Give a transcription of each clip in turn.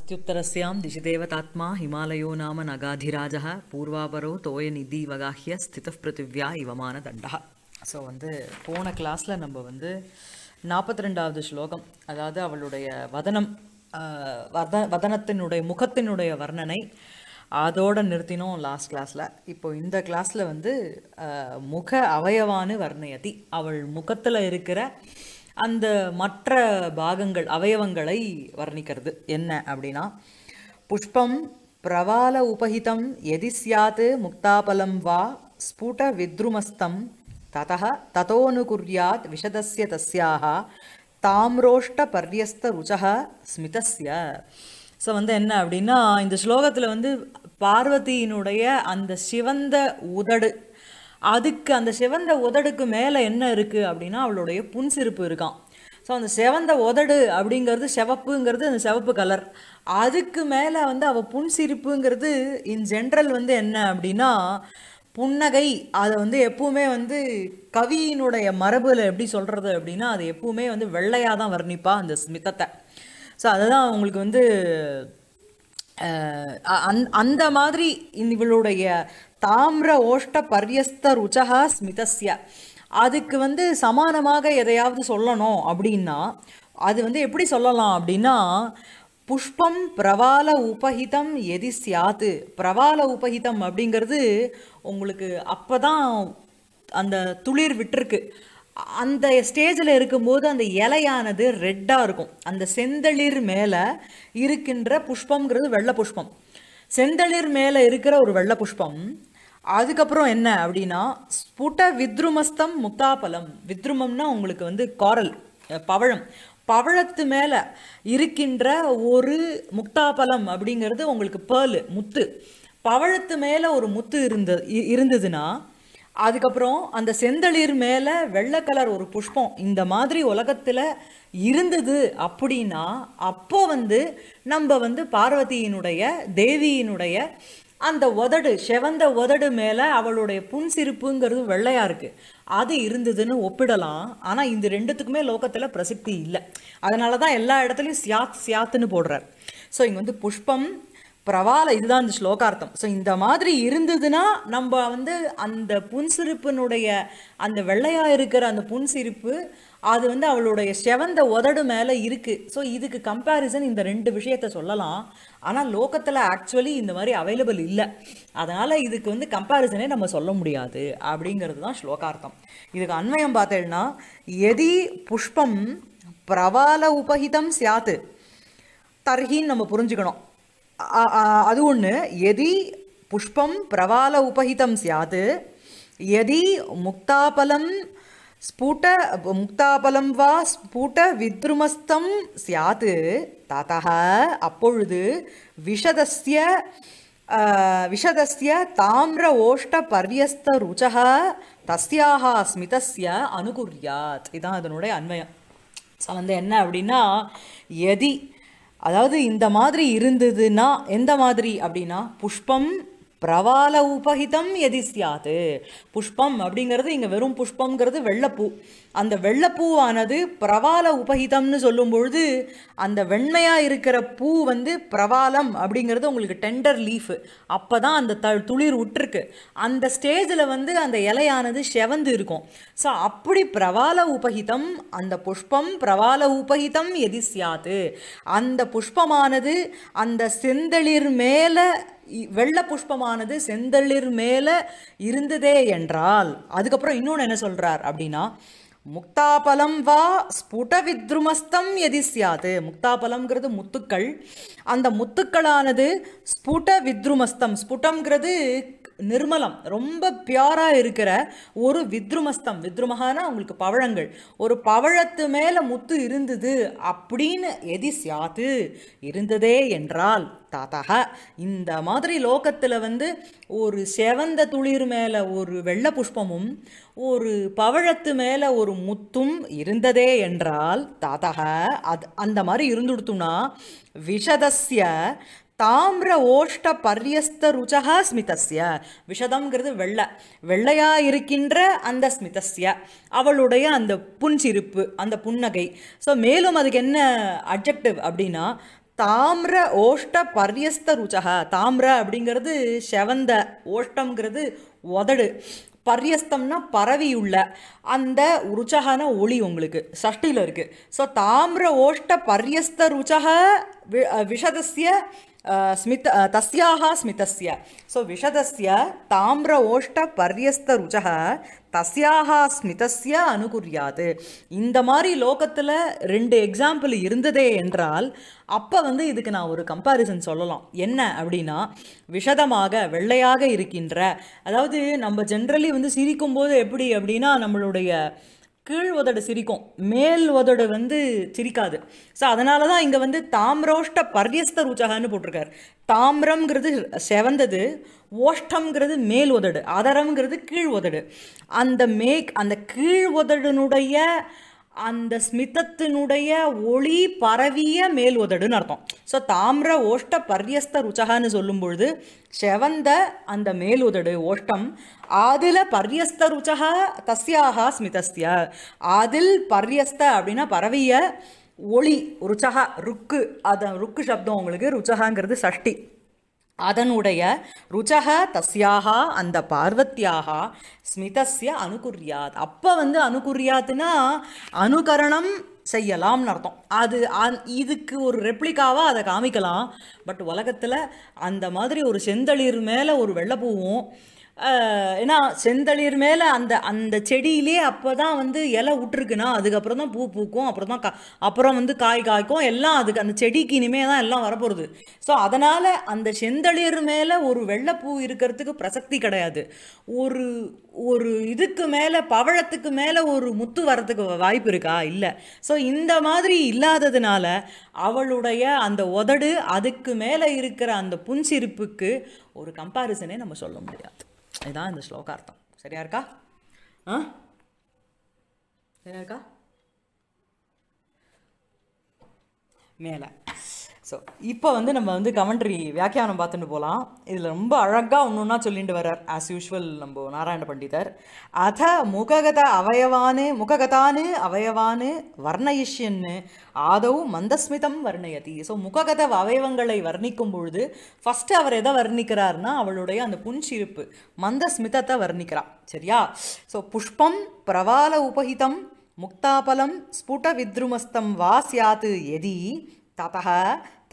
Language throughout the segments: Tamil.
ஹிமாலயோ நாம हिमालयो பூர்வாபரோ தோய நிதி வகாஹிய ஸ்தித பிருத்திவ்யா இவமான தண்டா ஸோ வந்து போன கிளாஸில் நம்ம வந்து நாற்பத்தி ரெண்டாவது ஸ்லோகம் அதாவது அவளுடைய வதனம் வத வதனத்தினுடைய முகத்தினுடைய வர்ணனை அதோடு நிறுத்தினோம் லாஸ்ட் கிளாஸில் இப்போ இந்த கிளாஸில் வந்து முக அவயவானு வர்ணயதி அவள் முகத்தில் இருக்கிற அந்த மற்ற பாகங்கள் அவயவங்களை வர்ணிக்கிறது என்ன அப்படின்னா புஷ்பம் பிரவால உபகிதம் எதி சாத் முக்தாபலம் வா ஸ்புட வித்ருமஸ்தம் தத ததோனுகுர்யாத் விஷதஸ்ய தஸ்யாக தாம்ரோஷ்ட பர்யஸ்த ருச்சக ஸ்மிதஸ்ய ஸோ வந்து என்ன அப்படின்னா இந்த ஸ்லோகத்தில் வந்து பார்வதியினுடைய அந்த சிவந்த உதடு அதுக்கு அந்த சிவந்த உதடுக்கு மேலே என்ன இருக்குது அப்படின்னா அவளுடைய புன்சிரிப்பு இருக்கான் ஸோ அந்த செவந்த உதடு அப்படிங்கிறது செவப்புங்கிறது அந்த செவப்பு கலர் அதுக்கு மேலே வந்து அவள் புன்சிரிப்புங்கிறது இன் ஜென்ரல் வந்து என்ன அப்படின்னா புன்னகை அதை வந்து எப்பவுமே வந்து கவியினுடைய மரபில் எப்படி சொல்கிறது அப்படின்னா அது எப்பவுமே வந்து வெள்ளையாக தான் வர்ணிப்பா அந்த ஸ்மிதத்தை ஸோ அதுதான் அவங்களுக்கு வந்து அந் அந்த மாதிரி இவளுடைய தாமிர ஓஷ்ட பர்யஸ்த ருச்சகா ஸ்மிதஸ்ய அதுக்கு வந்து சமானமாக எதையாவது சொல்லணும் அப்படின்னா அது வந்து எப்படி சொல்லலாம் அப்படின்னா புஷ்பம் பிரவால உபஹிதம் எதி சியாத்து பிரவால உபஹிதம் அப்படிங்கிறது உங்களுக்கு அப்போ தான் அந்த துளிர் விட்டுருக்கு அந்த ஸ்டேஜில் இருக்கும்போது அந்த இலையானது ரெட்டாக இருக்கும் அந்த செந்தளிர் மேலே இருக்கின்ற புஷ்பங்கிறது வெள்ளை புஷ்பம் செந்தளிர் மேலே இருக்கிற ஒரு வெள்ளை புஷ்பம் அதுக்கப்புறம் என்ன அப்படின்னா ஸ்புட வித்ருமஸ்தம் முத்தாபலம் வித்ருமம்னா உங்களுக்கு வந்து காரல் பவழம் பவழத்து மேலே இருக்கின்ற ஒரு முக்தாபலம் அப்படிங்கிறது உங்களுக்கு பேர்லு முத்து பவழத்து மேலே ஒரு முத்து இருந்த இருந்ததுன்னா அதுக்கப்புறம் அந்த செந்தளிர் மேலே வெள்ளை கலர் ஒரு புஷ்பம் இந்த மாதிரி உலகத்தில் இருந்தது அப்படின்னா அப்போ வந்து நம்ம வந்து பார்வதியினுடைய தேவியினுடைய அந்த உதடு செவந்த உதடு மேலே அவளுடைய புன்சிரிப்புங்கிறது வெள்ளையாக இருக்குது அது இருந்ததுன்னு ஒப்பிடலாம் ஆனால் இந்த ரெண்டுத்துக்குமே லோகத்தில் பிரசித்தி இல்லை அதனால தான் எல்லா இடத்துலையும் சியாத் சியாத்துன்னு போடுறார் ஸோ இங்கே வந்து புஷ்பம் பிரவால இதுதான் இந்த ஸ்லோகார்த்தம் ஸோ இந்த மாதிரி இருந்ததுன்னா நம்ம வந்து அந்த புன்சிரிப்பினுடைய அந்த வெள்ளையாக இருக்கிற அந்த புன்சிரிப்பு அது வந்து அவளுடைய செவந்த உதடு மேலே இருக்குது ஸோ இதுக்கு கம்பேரிசன் இந்த ரெண்டு விஷயத்த சொல்லலாம் ஆனால் லோக்கத்தில் ஆக்சுவலி இந்த மாதிரி அவைலபிள் இல்லை அதனால் இதுக்கு வந்து கம்பேரிசனே நம்ம சொல்ல முடியாது அப்படிங்கிறது தான் ஸ்லோகார்த்தம் இதுக்கு அன்வயம் பார்த்தேன்னா எதி புஷ்பம் பிரவால உபகிதம் சியாத்து தர்ஹின்னு நம்ம புரிஞ்சுக்கணும் அது ஒன்று எதி புஷ்பம் பிரவால உபகிதம் சியாது எதி முக்தாபலம் ஸ்பூட்ட முக்தாபலம் வா ஸ்பூட்ட வித்ருமஸ்தம் சியாத் தாத்தக அப்பொழுது விஷதஸ்ய விஷதஸ்ய தாமிர ஓஷ்ட பர்யஸ்த ருச்சக தஸ்யாக ஸ்மிதஸ்ய அனுகுர்யாத் இதுதான் அதனுடைய அன்வயம் ஸோ வந்து என்ன அப்படின்னா எதி அதாவது இந்த மாதிரி இருந்ததுன்னா எந்த மாதிரி அப்படின்னா புஷ்பம் பிரவால உபகிதம் எதி சியாது புஷ்பம் அப்படிங்கிறது இங்கே வெறும் புஷ்பங்கிறது வெள்ளப்பூ அந்த வெள்ளப்பூவானது பிரவால உபகிதம்னு சொல்லும் பொழுது அந்த வெண்மையாக இருக்கிற பூ வந்து பிரவாலம் அப்படிங்கிறது உங்களுக்கு டெண்டர் லீஃபு அப்போ தான் அந்த த துளிர் விட்டுருக்கு அந்த ஸ்டேஜில் வந்து அந்த இலையானது செவந்து இருக்கும் ஸோ அப்படி பிரவால உபகிதம் அந்த புஷ்பம் பிரவால உபகிதம் எதி சியாது அந்த புஷ்பமானது அந்த செந்தளிர் மேலே வெள்ள புஷ்பமானது செந்தளிர் மேலே இருந்ததே என்றால் அதுக்கப்புறம் இன்னொன்று என்ன சொல்கிறார் அப்படின்னா முக்தாபலம் வா ஸ்புட வித்ருமஸ்தம் எதி சியாது முக்தாபலம்ங்கிறது முத்துக்கள் அந்த முத்துக்களானது ஸ்புட வித்ருமஸ்தம் ஸ்புட்டம்ங்கிறது நிர்மலம் ரொம்ப பியூராக இருக்கிற ஒரு வித்ருமஸ்தம் வித்ருமகானா அவங்களுக்கு பவழங்கள் ஒரு பவழத்து மேலே முத்து இருந்தது அப்படின்னு எதி சாத்து இருந்ததே என்றால் தாத்தா இந்த மாதிரி லோகத்தில் வந்து ஒரு செவந்த துளிர் மேலே ஒரு வெள்ளை புஷ்பமும் ஒரு பவழத்து மேலே ஒரு முத்தும் இருந்ததே என்றால் தாத்தா அது அந்த மாதிரி இருந்துடுத்துனா விஷதஸ்ய தாமிர ஓஷ்ட பர்யஸ்த ருச்சகா ஸ்மிதஸ்ய விஷதம்ங்கிறது வெள்ளை வெள்ளையாக இருக்கின்ற அந்த ஸ்மிதஸ்ய அவளுடைய அந்த புன்சிரிப்பு அந்த புன்னகை ஸோ மேலும் அதுக்கு என்ன அப்ஜெக்டிவ் அப்படின்னா தாமிர ஓஷ்ட பர்யஸ்த ருச்சகா தாமிர அப்படிங்கிறது செவந்த ஓஷ்டம்ங்கிறது உதடு பர்யஸ்தம்னா பரவியுள்ள அந்த ருச்சகான ஒளி உங்களுக்கு சஷ்டியில் இருக்குது ஸோ தாமிர ஓஷ்ட பர்யஸ்த ருச்சக விஷதஸ்ய स्मित ஸோ स्मितस्य सो ஓஷ்ட பர்யஸ்த ओष्टपर्यस्तरुचः தஸ்யாக ஸ்மிதஸ்ய அணுகுரியாது இந்த மாதிரி லோகத்தில் ரெண்டு எக்ஸாம்பிள் இருந்ததே என்றால் அப்போ வந்து இதுக்கு நான் ஒரு கம்பாரிசன் சொல்லலாம் என்ன அப்படின்னா விஷதமாக வெள்ளையாக இருக்கின்ற அதாவது நம்ம ஜென்ரலி வந்து சிரிக்கும்போது எப்படி அப்படின்னா நம்மளுடைய கீழ் உதடு சிரிக்கும் மேல் உதடு வந்து சிரிக்காது ஸோ அதனால தான் இங்கே வந்து தாம்ரோஷ்ட பர்யஸ்த ரூச்சகன்னு போட்டிருக்கார் தாமிரம்ங்கிறது செவந்தது ஓஷ்டம்ங்கிறது மேல் உதடு அதரம்ங்கிறது கீழ் உதடு அந்த மேக் அந்த கீழ் உதடுனுடைய அந்த ஸ்மிதத்தினுடைய ஒளி பரவிய மேல் உதடுன்னு அர்த்தம் ஸோ தாமிர ஓஷ்ட பர்யஸ்த ருச்சகான்னு சொல்லும்பொழுது செவந்த அந்த மேல் உதடு ஓஷ்டம் அதில் பர்யஸ்த ருச்சகா தஸ்யாக ஸ்மிதஸ்திய அதில் பர்யஸ்த அப்படின்னா பரவிய ஒளி ருச்சகா ருக்கு அதை ருக்கு சப்தம் உங்களுக்கு ருச்சகாங்கிறது சஷ்டி அதனுடைய ருச்சக தஸ்யாக அந்த பார்வத்தியாக ஸ்மிதஸ்ய அனுகுரியாத் அப்போ வந்து அனுகுரியாத்துனா அனுகரணம் செய்யலாம்னு அர்த்தம் அது இதுக்கு ஒரு ரெப்ளிக்காவாக அதை காமிக்கலாம் பட் உலகத்தில் அந்த மாதிரி ஒரு செந்தளிர் மேலே ஒரு வெள்ளப்பூவும் ஏன்னா செந்தளிர் மேலே அந்த அந்த செடியிலே அப்போ தான் வந்து இலை விட்டுருக்குன்னா அதுக்கப்புறம் தான் பூ பூக்கும் அப்புறம் தான் கா அப்புறம் வந்து காய் காய்க்கும் எல்லாம் அதுக்கு அந்த செடிக்கு இனிமே தான் எல்லாம் வரப்போகிறது ஸோ அதனால் அந்த செந்தளிர் மேலே ஒரு வெள்ளைப்பூ இருக்கிறதுக்கு பிரசக்தி கிடையாது ஒரு ஒரு இதுக்கு மேலே பவழத்துக்கு மேலே ஒரு முத்து வரத்துக்கு வாய்ப்பு இருக்கா இல்லை ஸோ இந்த மாதிரி இல்லாததுனால அவளுடைய அந்த உதடு அதுக்கு மேலே இருக்கிற அந்த புன்சிரிப்புக்கு ஒரு கம்பாரிசனே நம்ம சொல்ல முடியாது இதுதான் இந்த ஸ்லோக அர்த்தம் சரியா இருக்கா ஆ சரியா இருக்கா மேலே ஸோ இப்போ வந்து நம்ம வந்து கமெண்ட்ரி வியாக்கியானம் பார்த்துட்டு போகலாம் இதில் ரொம்ப அழகாக ஒன்று ஒன்றா சொல்லிட்டு வர்றார் ஆஸ் யூஷுவல் நம்ம நாராயண பண்டிதர் அத முககத அவயவானு முககதானு அவயவானு வர்ணயிஷ்யன்னு ஆதவும் மந்தஸ்மிதம் வர்ணயதி ஸோ முககத அவயவங்களை வர்ணிக்கும் பொழுது ஃபஸ்ட்டு அவர் எதை வர்ணிக்கிறார்னா அவளுடைய அந்த புன்சிரிப்பு மந்தஸ்மிதத்தை வர்ணிக்கிறார் சரியா ஸோ புஷ்பம் பிரவால உபகிதம் முக்தாபலம் ஸ்புட வித்ருமஸ்தம் வா சாத்து எதி தத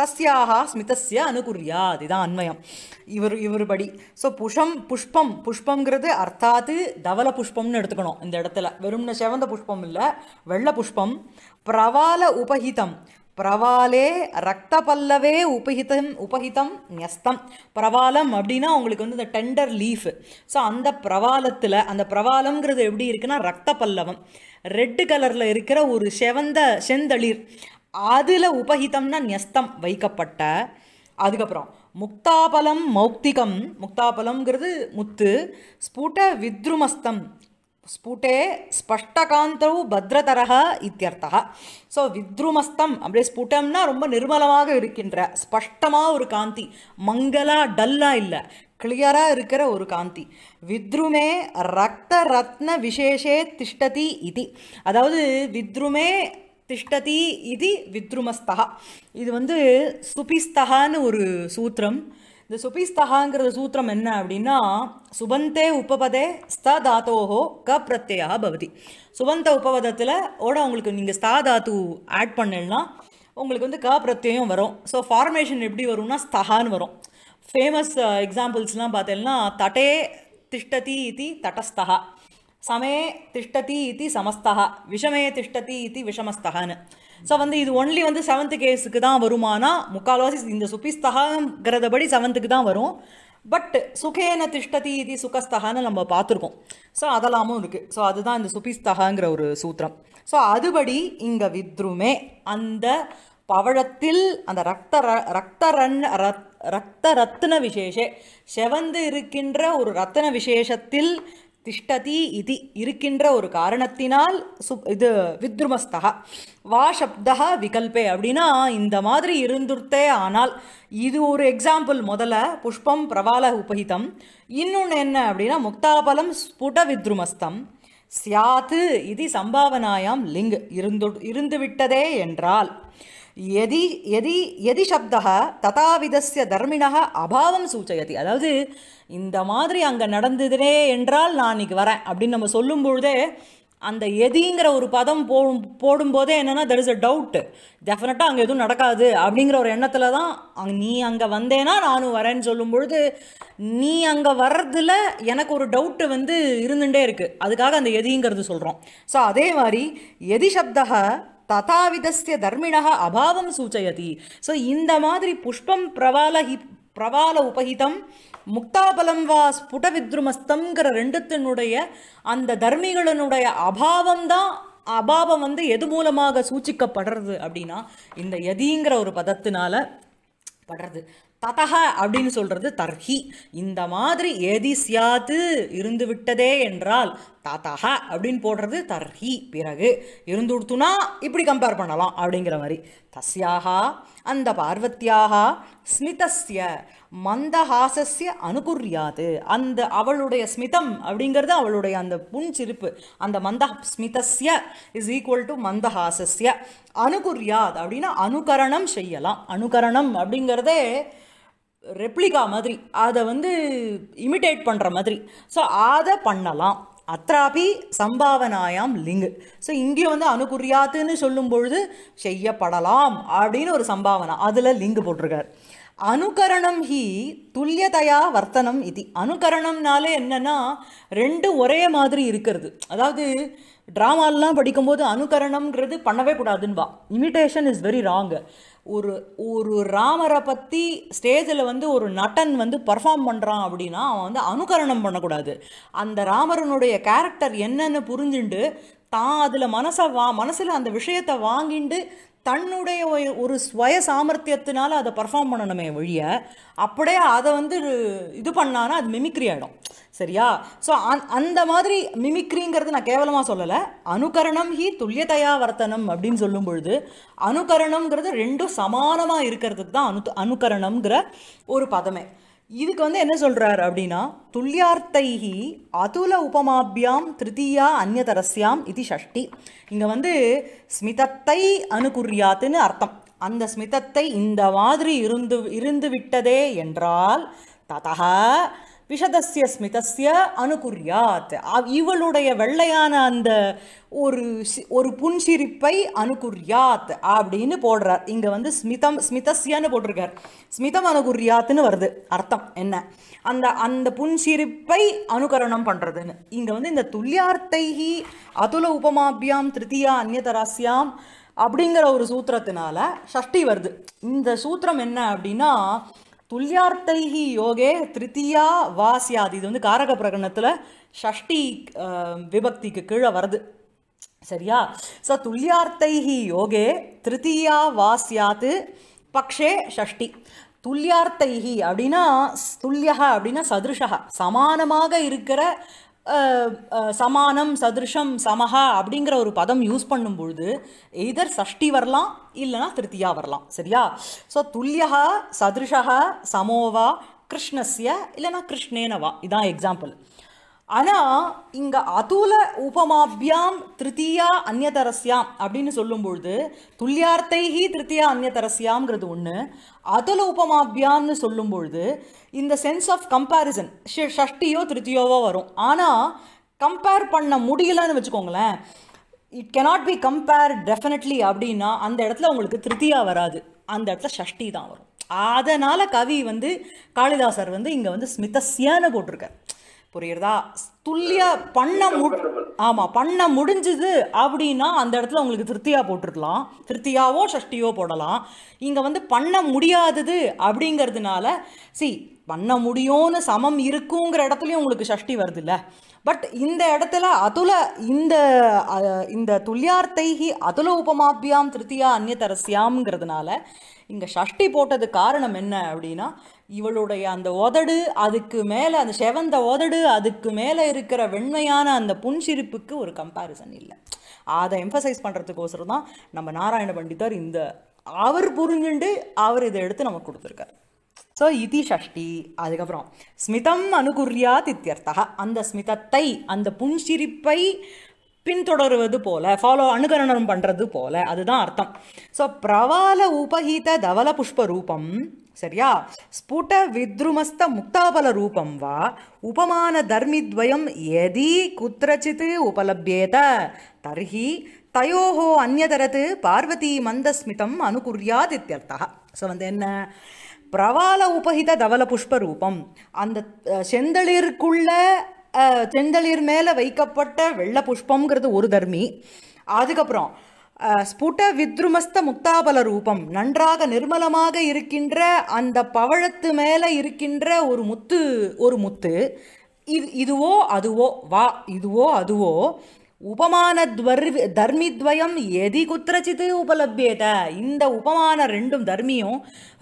தஸ்யாக ஸ்மிதஸ்ய அனுகுரியாது இதுதான் அன்வயம் இவர் இவருபடி ஸோ புஷம் புஷ்பம் புஷ்பங்கிறது அர்த்தாத்து தவல புஷ்பம்னு எடுத்துக்கணும் இந்த இடத்துல வெறும்ன செவந்த புஷ்பம் இல்லை வெள்ள புஷ்பம் பிரவால உபஹிதம் பிரவாலே ரத்த பல்லவே உபஹிதம் உபஹிதம் நியஸ்தம் பிரவாலம் அப்படின்னா உங்களுக்கு வந்து இந்த டெண்டர் லீஃப் ஸோ அந்த பிரவாலத்தில் அந்த பிரவாலம்ங்கிறது எப்படி இருக்குன்னா ரத்த பல்லவம் ரெட்டு கலரில் இருக்கிற ஒரு செவந்த செந்தளிர் அதில் உபகிதம்னா நியஸ்தம் வைக்கப்பட்ட அதுக்கப்புறம் முக்தாபலம் மௌக்திகம் முக்தாபலம்ங்கிறது முத்து ஸ்புட வித்ருமஸ்தம் ஸ்புட்டே ஸ்பஷ்டகாந்தவு பத்ரதரக இத்தியர்த்தா ஸோ வித்ருமஸ்தம் அப்படியே ஸ்புட்டம்னா ரொம்ப நிர்மலமாக இருக்கின்ற ஸ்பஷ்டமாக ஒரு காந்தி மங்களா டல்லா இல்லை கிளியராக இருக்கிற ஒரு காந்தி வித்ருமே ரத்த ரத்ன விசேஷே திஷ்டதி இது அதாவது வித்ருமே திஷ்டதி இது வித்ருமஸ்தகா இது வந்து சுபிஸ்தகான்னு ஒரு சூத்திரம் இந்த சுபிஸ்தகாங்கிறது சூத்திரம் என்ன அப்படின்னா சுபந்தே உபபதே ஸ்த தாத்தோஹோ க பிரத்யா பவதி சுபந்த உபபதத்தில் ஓட உங்களுக்கு நீங்கள் ஸ்தா தாத்து ஆட் பண்ணலாம் உங்களுக்கு வந்து க பிரத்யம் வரும் ஸோ ஃபார்மேஷன் எப்படி வரும்னா ஸ்தகான்னு வரும் ஃபேமஸ் எக்ஸாம்பிள்ஸ்லாம் uh, பார்த்தீங்கன்னா தட்டே திஷ்டதி இது தடஸ்தகா சமே திஷ்டதி இது சமஸ்தகா விஷமே திஷ்டதி இது விஷமஸ்தகான்னு ஸோ வந்து இது ஒன்லி வந்து செவன்த்து கேஸுக்கு தான் வருமானா முக்கால்வாசி இந்த சுபிஸ்தகாங்கிறதபடி செவன்த்துக்கு தான் வரும் பட் சுகேன திஷ்டதி இது சுகஸ்தகான்னு நம்ம பார்த்துருக்கோம் ஸோ அதெல்லாமும் இருக்குது ஸோ அதுதான் இந்த சுபிஸ்தகாங்கிற ஒரு சூத்திரம் ஸோ அதுபடி இங்கே வித்ருமே அந்த பவழத்தில் அந்த ரத்த ரத்த ரன் ரத்த ரத்ன விசேஷே செவந்து இருக்கின்ற ஒரு ரத்தன விசேஷத்தில் திஷ்டதி இது இருக்கின்ற ஒரு காரணத்தினால் சு இது வித்ருமஸ்தகா வா சப்தா விகல்பே அப்படின்னா இந்த மாதிரி இருந்துர்த்தே ஆனால் இது ஒரு எக்ஸாம்பிள் முதல்ல புஷ்பம் பிரபால உபகிதம் இன்னொன்று என்ன அப்படின்னா முக்தாபலம் ஸ்புட வித்ருமஸ்தம் சியாத்து இது சம்பாவனாயாம் லிங்க் இருந்து இருந்துவிட்டதே என்றால் எதி எதி எதி சப்தா ததாவிதஸ்ய தர்மிணக அபாவம் சூச்சயதி அதாவது இந்த மாதிரி அங்கே நடந்ததுனே என்றால் நான் இன்றைக்கி வரேன் அப்படின்னு நம்ம சொல்லும் பொழுதே அந்த எதிங்கிற ஒரு பதம் போடும் போடும்போதே என்னென்னா தெர் இஸ் அ டவுட்டு டெஃபினட்டாக அங்கே எதுவும் நடக்காது அப்படிங்கிற ஒரு எண்ணத்தில் தான் அங் நீ அங்கே வந்தேன்னா நானும் வரேன்னு சொல்லும் பொழுது நீ அங்கே வர்றதில் எனக்கு ஒரு டவுட்டு வந்து இருந்துகிட்டே இருக்குது அதுக்காக அந்த எதிங்கிறது சொல்கிறோம் ஸோ அதே மாதிரி எதி சப்தக ததாவிதஸ்ய தர்மிணா அபாவம் சூச்சயதி ஸோ இந்த மாதிரி புஷ்பம் பிரவால ஹி பிரவால உபகிதம் முக்தாபலம் வா ஸ்புட வித்ருமஸ்தங்கிற ரெண்டுத்தினுடைய அந்த தர்மிகளினுடைய அபாவம் தான் அபாவம் வந்து எது மூலமாக சூச்சிக்கப்படுறது அப்படின்னா இந்த எதிங்கிற ஒரு பதத்தினால படுறது ததக அப்படின்னு சொல்றது தர்ஹி இந்த மாதிரி எதி சியாது இருந்து விட்டதே என்றால் தாத்தாஹா அப்படின்னு போடுறது தர்ஹி பிறகு இருந்துடுத்துனா இப்படி கம்பேர் பண்ணலாம் அப்படிங்கிற மாதிரி தஸ்யாகா அந்த பார்வத்தியாகா ஸ்மிதஸ்ய மந்தஹாசஸ்ய அனுகுரியாது அந்த அவளுடைய ஸ்மிதம் அப்படிங்கிறது அவளுடைய அந்த சிரிப்பு அந்த மந்த ஸ்மிதஸ்ய இஸ் ஈக்குவல் டு மந்தஹாசஸ்ய அனுகுரியாத் அப்படின்னா அனுகரணம் செய்யலாம் அனுகரணம் அப்படிங்கிறதே ரெப்ளிகா மாதிரி அதை வந்து இமிடேட் பண்ணுற மாதிரி ஸோ அதை பண்ணலாம் அத்ராபி சம்பாவனாயாம் லிங்கு ஸோ இங்கே வந்து அணுகுறியாத்துன்னு சொல்லும் பொழுது செய்யப்படலாம் அப்படின்னு ஒரு சம்பாவனை அதில் லிங்கு போட்டிருக்கார் அனுகரணம் ஹி துல்லியதையா வர்த்தனம் இது அனுகரணம்னாலே என்னென்னா ரெண்டு ஒரே மாதிரி இருக்கிறது அதாவது ட்ராமாலெலாம் படிக்கும்போது அனுகரணம்ங்கிறது பண்ணவே கூடாதுன்னு வா இமிட்டேஷன் இஸ் வெரி ராங்கு ஒரு ஒரு ராமரை பற்றி ஸ்டேஜில் வந்து ஒரு நட்டன் வந்து பர்ஃபார்ம் பண்ணுறான் அப்படின்னா அவன் வந்து அனுகரணம் பண்ணக்கூடாது அந்த ராமரனுடைய கேரக்டர் என்னன்னு புரிஞ்சுண்டு தான் அதில் மனசை வா மனசில் அந்த விஷயத்தை வாங்கிண்டு தன்னுடைய ஒரு ஸ்வய சாமர்த்தியத்தினால அதை பர்ஃபார்ம் பண்ணணுமே வழிய அப்படியே அதை வந்து இது பண்ணான்னா அது மிமிக்ரி ஆகிடும் சரியா ஸோ அந் அந்த மாதிரி மிமிக்ரிங்கிறது நான் கேவலமாக சொல்லலை அனுகரணம் ஹி துல்லியதையா வர்த்தனம் அப்படின்னு சொல்லும் பொழுது அனுகரணம்ங்கிறது ரெண்டும் சமானமாக இருக்கிறதுக்கு தான் அனு அனுகரணம்ங்கிற ஒரு பதமே இதுக்கு வந்து என்ன சொல்கிறார் அப்படின்னா துல்லியார்த்தைஹி அதுல உபமாபியாம் திருத்தீயா அந்நதரஸ்யாம் இது ஷஷ்டி இங்கே வந்து ஸ்மிதத்தை அனுகுரியாத்துன்னு அர்த்தம் அந்த ஸ்மிதத்தை இந்த மாதிரி இருந்து இருந்து விட்டதே என்றால் ததா விஷதஸ்ய ஸ்மிதஸ்ய அனுகுர்யாத் இவளுடைய வெள்ளையான அந்த ஒரு ஒரு புன்சிரிப்பை அனுகுர்யாத் அப்படின்னு போடுறார் இங்கே வந்து ஸ்மிதம் ஸ்மிதஸ்யான்னு போட்டிருக்கார் ஸ்மிதம் அனுகுரியாத்னு வருது அர்த்தம் என்ன அந்த அந்த புன்சிரிப்பை அனுகரணம் பண்ணுறதுன்னு இங்கே வந்து இந்த துல்லியார்த்தைகி அதுல உபமாபியாம் திருத்தியா அந்நியதராசியாம் அப்படிங்கிற ஒரு சூத்திரத்தினால ஷஷ்டி வருது இந்த சூத்திரம் என்ன அப்படின்னா துல்யார்த்தைகி யோகே திருத்தியா வா இது வந்து காரக பிரகடனத்தில் ஷஷ்டி விபக்திக்கு கீழே வருது சரியா ஸோ துல்யார்த்தைகி யோகே திருத்தியா வா பக்ஷே ஷஷ்டி துல்யார்த்தைகி அப்படின்னா துல்யா அப்படின்னா சதுருஷா சமானமாக இருக்கிற சமானம் சதிருஷம் சமஹா அப்படிங்கிற ஒரு பதம் யூஸ் பண்ணும் பொழுது எதர் சஷ்டி வரலாம் இல்லைனா திருத்தியா வரலாம் சரியா ஸோ துல்லியா சதிருஷா சமோவா கிருஷ்ணஸ்ய இல்லைனா கிருஷ்ணேனவா இதான் எக்ஸாம்பிள் ஆனால் இங்கே அதுல உபமாபியாம் திருத்தீயா அந்நியதரஸ்யாம் அப்படின்னு சொல்லும்பொழுது துல்லியார்த்தைஹி திருத்தியா அந்நியதரஸ்யாம்ங்கிறது ஒன்று அதுல உபமாபியாம்னு சொல்லும்பொழுது இந்த சென்ஸ் ஆஃப் கம்பேரிசன் ஷஷ்டியோ திருத்தியோவோ வரும் ஆனால் கம்பேர் பண்ண முடியலன்னு வச்சுக்கோங்களேன் it cannot be compare definitely அப்படின்னா அந்த இடத்துல உங்களுக்கு திருத்தியா வராது அந்த இடத்துல ஷஷ்டி தான் வரும் அதனால் கவி வந்து காளிதாசர் வந்து இங்கே வந்து ஸ்மிதஸ்யான்னு போட்டிருக்கார் புரியுறதா துல்லிய பண்ண மு ஆமாம் பண்ண முடிஞ்சுது அப்படின்னா அந்த இடத்துல உங்களுக்கு திருப்தியாக போட்டிருக்கலாம் திருப்தியாவோ சஷ்டியோ போடலாம் இங்கே வந்து பண்ண முடியாதது அப்படிங்கிறதுனால சி பண்ண முடியும்னு சமம் இருக்குங்கிற இடத்துலையும் உங்களுக்கு சஷ்டி வருதுல்ல பட் இந்த இடத்துல அதுல இந்த இந்த துல்லியார்த்தைகி அதுல உபமாபியாம் திருத்தியா அந்நியதரஸ்யாம்ங்கிறதுனால இங்கே சஷ்டி போட்டது காரணம் என்ன அப்படின்னா இவளுடைய அந்த உதடு அதுக்கு மேலே அந்த செவந்த உதடு அதுக்கு மேலே இருக்கிற வெண்மையான அந்த புன்சிரிப்புக்கு ஒரு கம்பேரிசன் இல்லை அதை எம்ஃபசைஸ் பண்ணுறதுக்கோசரம் தான் நம்ம நாராயண பண்டிதர் இந்த அவர் புரிஞ்சுண்டு அவர் இதை எடுத்து நமக்கு கொடுத்துருக்காரு ஸோ இதி ஷஷ்டி அதுக்கப்புறம் ஸ்மிதம் அனுகுரியா தித்தியர்த்தா அந்த ஸ்மிதத்தை அந்த புன்சிரிப்பை பின்தொடருவது போல ஃபாலோ அனுகரணம் பண்ணுறது போல அதுதான் அர்த்தம் ஸோ பிரவால உபகீத தவல புஷ்ப ரூபம் சரியா ஸ்புட வித்ருமஸ்த முக்தாபல ரூபம் வா உபமான தர்மித்வயம் எதி குத்திரச்சித் உபலப்யேத தர்ஹி தயோஹோ அந்நதரத்து பார்வதி மந்தஸ்மிதம் அனுகுர்யாத் இத்தியர்த்தா ஸோ வந்து என்ன பிரவால உபகித தவல புஷ்ப ரூபம் அந்த செந்தளிருக்குள்ள செந்தளிர் மேலே வைக்கப்பட்ட வெள்ள புஷ்பம்ங்கிறது ஒரு தர்மி அதுக்கப்புறம் ஸ்புட வித்ருமஸ்த முத்தாபல ரூபம் நன்றாக நிர்மலமாக இருக்கின்ற அந்த பவழத்து மேலே இருக்கின்ற ஒரு முத்து ஒரு முத்து இது இதுவோ அதுவோ வா இதுவோ அதுவோ உபமான துவர்வி தர்மித்வயம் எதி குத்திரச்சித்து உபலப்யேத இந்த உபமான ரெண்டும் தர்மியும்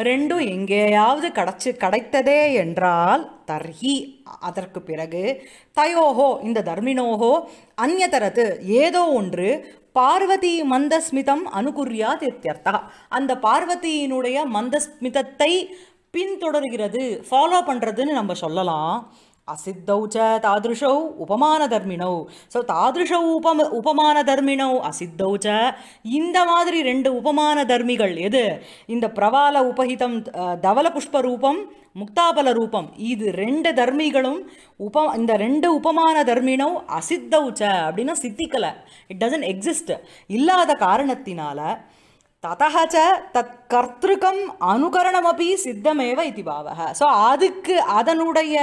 ரெண்டும் எங்கேயாவது கிடச்சி கிடைத்ததே என்றால் தர்ஹி அதற்கு பிறகு தயோஹோ இந்த தர்மினோஹோ அந்நதரத்து ஏதோ ஒன்று பார்வதி மந்தஸ்மிதம் அனுகுர்யாதித்யர்த்தா அந்த பார்வதியினுடைய மந்தஸ்மிதத்தை பின்தொடர்கிறது ஃபாலோ பண்ணுறதுன்னு நம்ம சொல்லலாம் அசித்தௌ ச தாதிருஷௌ உபமான தர்மினௌ ஸோ தாதிருஷௌ உபம தர்மினௌ அசித்தௌ ச இந்த மாதிரி ரெண்டு உபமான தர்மிகள் எது இந்த பிரவால உபகிதம் தவல புஷ்பரூபம் முக்தாபல ரூபம் இது ரெண்டு தர்மிகளும் உப இந்த ரெண்டு உபமான தர்மினும் அசித்த உச்ச அப்படின்னா சித்திக்கலை இட் டசன்ட் எக்ஸிஸ்ட் இல்லாத காரணத்தினால ததகச்ச தத் கர்த்திருக்கம் அனுகரணமபி சித்தமேவ இது பாவக ஸோ அதுக்கு அதனுடைய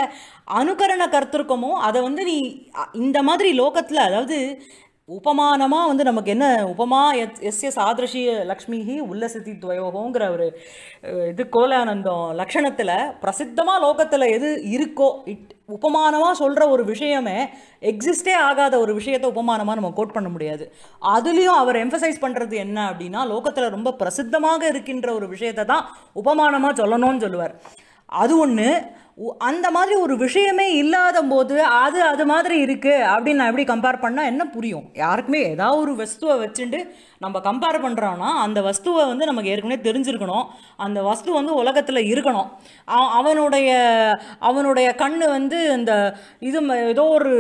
அனுகரண கர்த்திருக்கமும் அதை வந்து நீ இந்த மாதிரி லோகத்தில் அதாவது உபமானமாக வந்து நமக்கு என்ன உபமா எஸ் எஸ் எஸ் ஆதிருஷி லக்ஷ்மிஹி உல்லசித்தி துவயோகோங்கிற ஒரு இது கோலானந்தம் லக்ஷணத்தில் பிரசித்தமாக லோகத்தில் எது இருக்கோ இட் உபமானமாக சொல்கிற ஒரு விஷயமே எக்ஸிஸ்டே ஆகாத ஒரு விஷயத்தை உபமானமாக நம்ம கோட் பண்ண முடியாது அதுலேயும் அவர் எம்ஃபசைஸ் பண்ணுறது என்ன அப்படின்னா லோகத்தில் ரொம்ப பிரசித்தமாக இருக்கின்ற ஒரு விஷயத்தை தான் உபமானமாக சொல்லணும்னு சொல்லுவார் அது ஒன்று அந்த மாதிரி ஒரு விஷயமே இல்லாத போது அது அது மாதிரி இருக்குது அப்படின்னு நான் எப்படி கம்பேர் பண்ணால் என்ன புரியும் யாருக்குமே ஏதாவது ஒரு வஸ்துவை வச்சுட்டு நம்ம கம்பேர் பண்ணுறோன்னா அந்த வஸ்துவை வந்து நமக்கு ஏற்கனவே தெரிஞ்சிருக்கணும் அந்த வஸ்து வந்து உலகத்தில் இருக்கணும் அவனுடைய அவனுடைய கண் வந்து இந்த இது ஏதோ ஒரு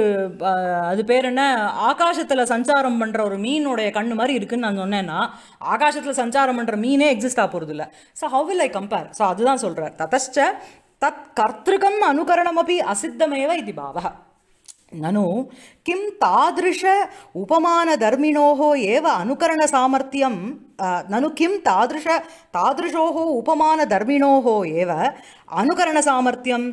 அது பேர் என்ன ஆகாசத்தில் சஞ்சாரம் பண்ணுற ஒரு மீனுடைய கண் மாதிரி இருக்குதுன்னு நான் சொன்னேன்னா ஆகாசத்தில் சஞ்சாரம் பண்ணுற மீனே எக்ஸிஸ்ட் ஆக இல்லை so how will I compare so அதுதான் சொல்கிறார் ததஸ்ட तत् कर्तृकम् अनुकरणमपि असिद्धमेव इति भावः ननु கிம் தாதிருஷ ஏவ அனுகரண சாமர்த்தியம் நனு கிம் தாதிருஷ தாதிருஷோகோ உபமான तादृशोः ஏவ एव சாமர்த்தியம்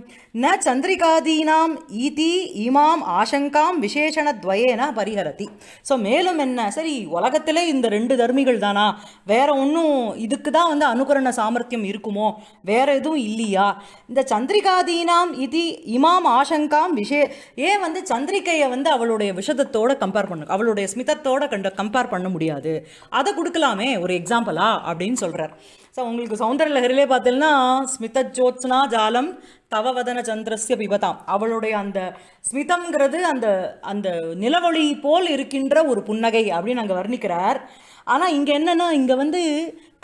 ந சந்திரிகாதீனாம் ஈதி இமாம் ஆசங்காம் விசேஷணத்வயேன பரிகரதி ஸோ மேலும் என்ன சரி உலகத்திலே இந்த ரெண்டு தர்மிகள் தானா வேற ஒன்றும் இதுக்கு தான் வந்து அனுகரண சாமர்த்தியம் இருக்குமோ வேற எதுவும் இல்லையா இந்த சந்திரிகாதீனாம் இதி இமாம் ஆசங்காம் விஷே ஏன் வந்து சந்திரிகையை வந்து அவளுடைய விஷதத்தோட கம்பேர் பண்ண அவளுடைய ஸ்மிதத்தோட கண்ட கம்பேர் பண்ண முடியாது அதை கொடுக்கலாமே ஒரு எக்ஸாம்பிளா அப்படின்னு சொல்கிறார் ஸோ உங்களுக்கு சௌந்தர லஹரிலே பார்த்தீங்கன்னா ஸ்மித ஜோத்ஸ்னா ஜாலம் தவவதன சந்திரஸ்ய பிபதாம் அவளுடைய அந்த ஸ்மிதம்ங்கிறது அந்த அந்த நிலவழி போல் இருக்கின்ற ஒரு புன்னகை அப்படின்னு அங்கே வர்ணிக்கிறார் ஆனால் இங்கே என்னென்னா இங்கே வந்து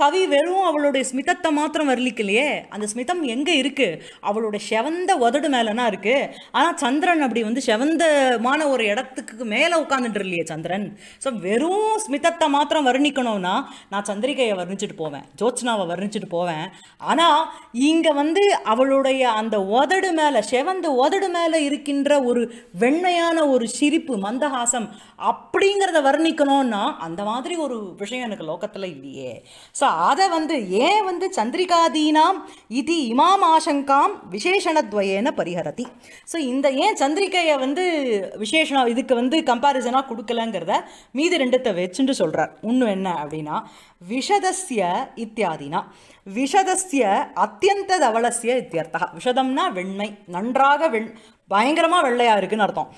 கவி வெறும் அவளுடைய ஸ்மிதத்தை மாத்திரம் வரலிக்கலையே அந்த ஸ்மிதம் எங்கே இருக்குது அவளோட செவந்த உதடு மேலேனா இருக்குது ஆனால் சந்திரன் அப்படி வந்து செவந்தமான ஒரு இடத்துக்கு மேலே உட்காந்துட்டு இல்லையே சந்திரன் ஸோ வெறும் ஸ்மிதத்தை மாத்திரம் வர்ணிக்கணும்னா நான் சந்திரிகையை வர்ணிச்சுட்டு போவேன் ஜோத்னாவை வர்ணிச்சுட்டு போவேன் ஆனால் இங்கே வந்து அவளுடைய அந்த உதடு மேலே செவந்த உதடு மேலே இருக்கின்ற ஒரு வெண்மையான ஒரு சிரிப்பு மந்தஹாசம் அப்படிங்கிறத வர்ணிக்கணும்னா அந்த மாதிரி ஒரு விஷயம் எனக்கு லோக்கத்தில் இல்லையே ஸோ ஸோ அதை வந்து ஏன் வந்து சந்திரிகாதீனாம் இது இமாம் ஆசங்காம் விசேஷணத்வயன பரிகரதி ஸோ இந்த ஏன் சந்திரிகையை வந்து விசேஷம் இதுக்கு வந்து கம்பாரிசனாக கொடுக்கலங்கிறத மீதி ரெண்டுத்தை வச்சுட்டு சொல்கிறார் இன்னும் என்ன அப்படின்னா விஷதஸ்ய இத்தியாதினா விஷதஸ்ய அத்தியந்த தவளசிய இத்தியர்த்தா விஷதம்னா வெண்மை நன்றாக வெண் பயங்கரமாக வெள்ளையாக இருக்குன்னு அர்த்தம்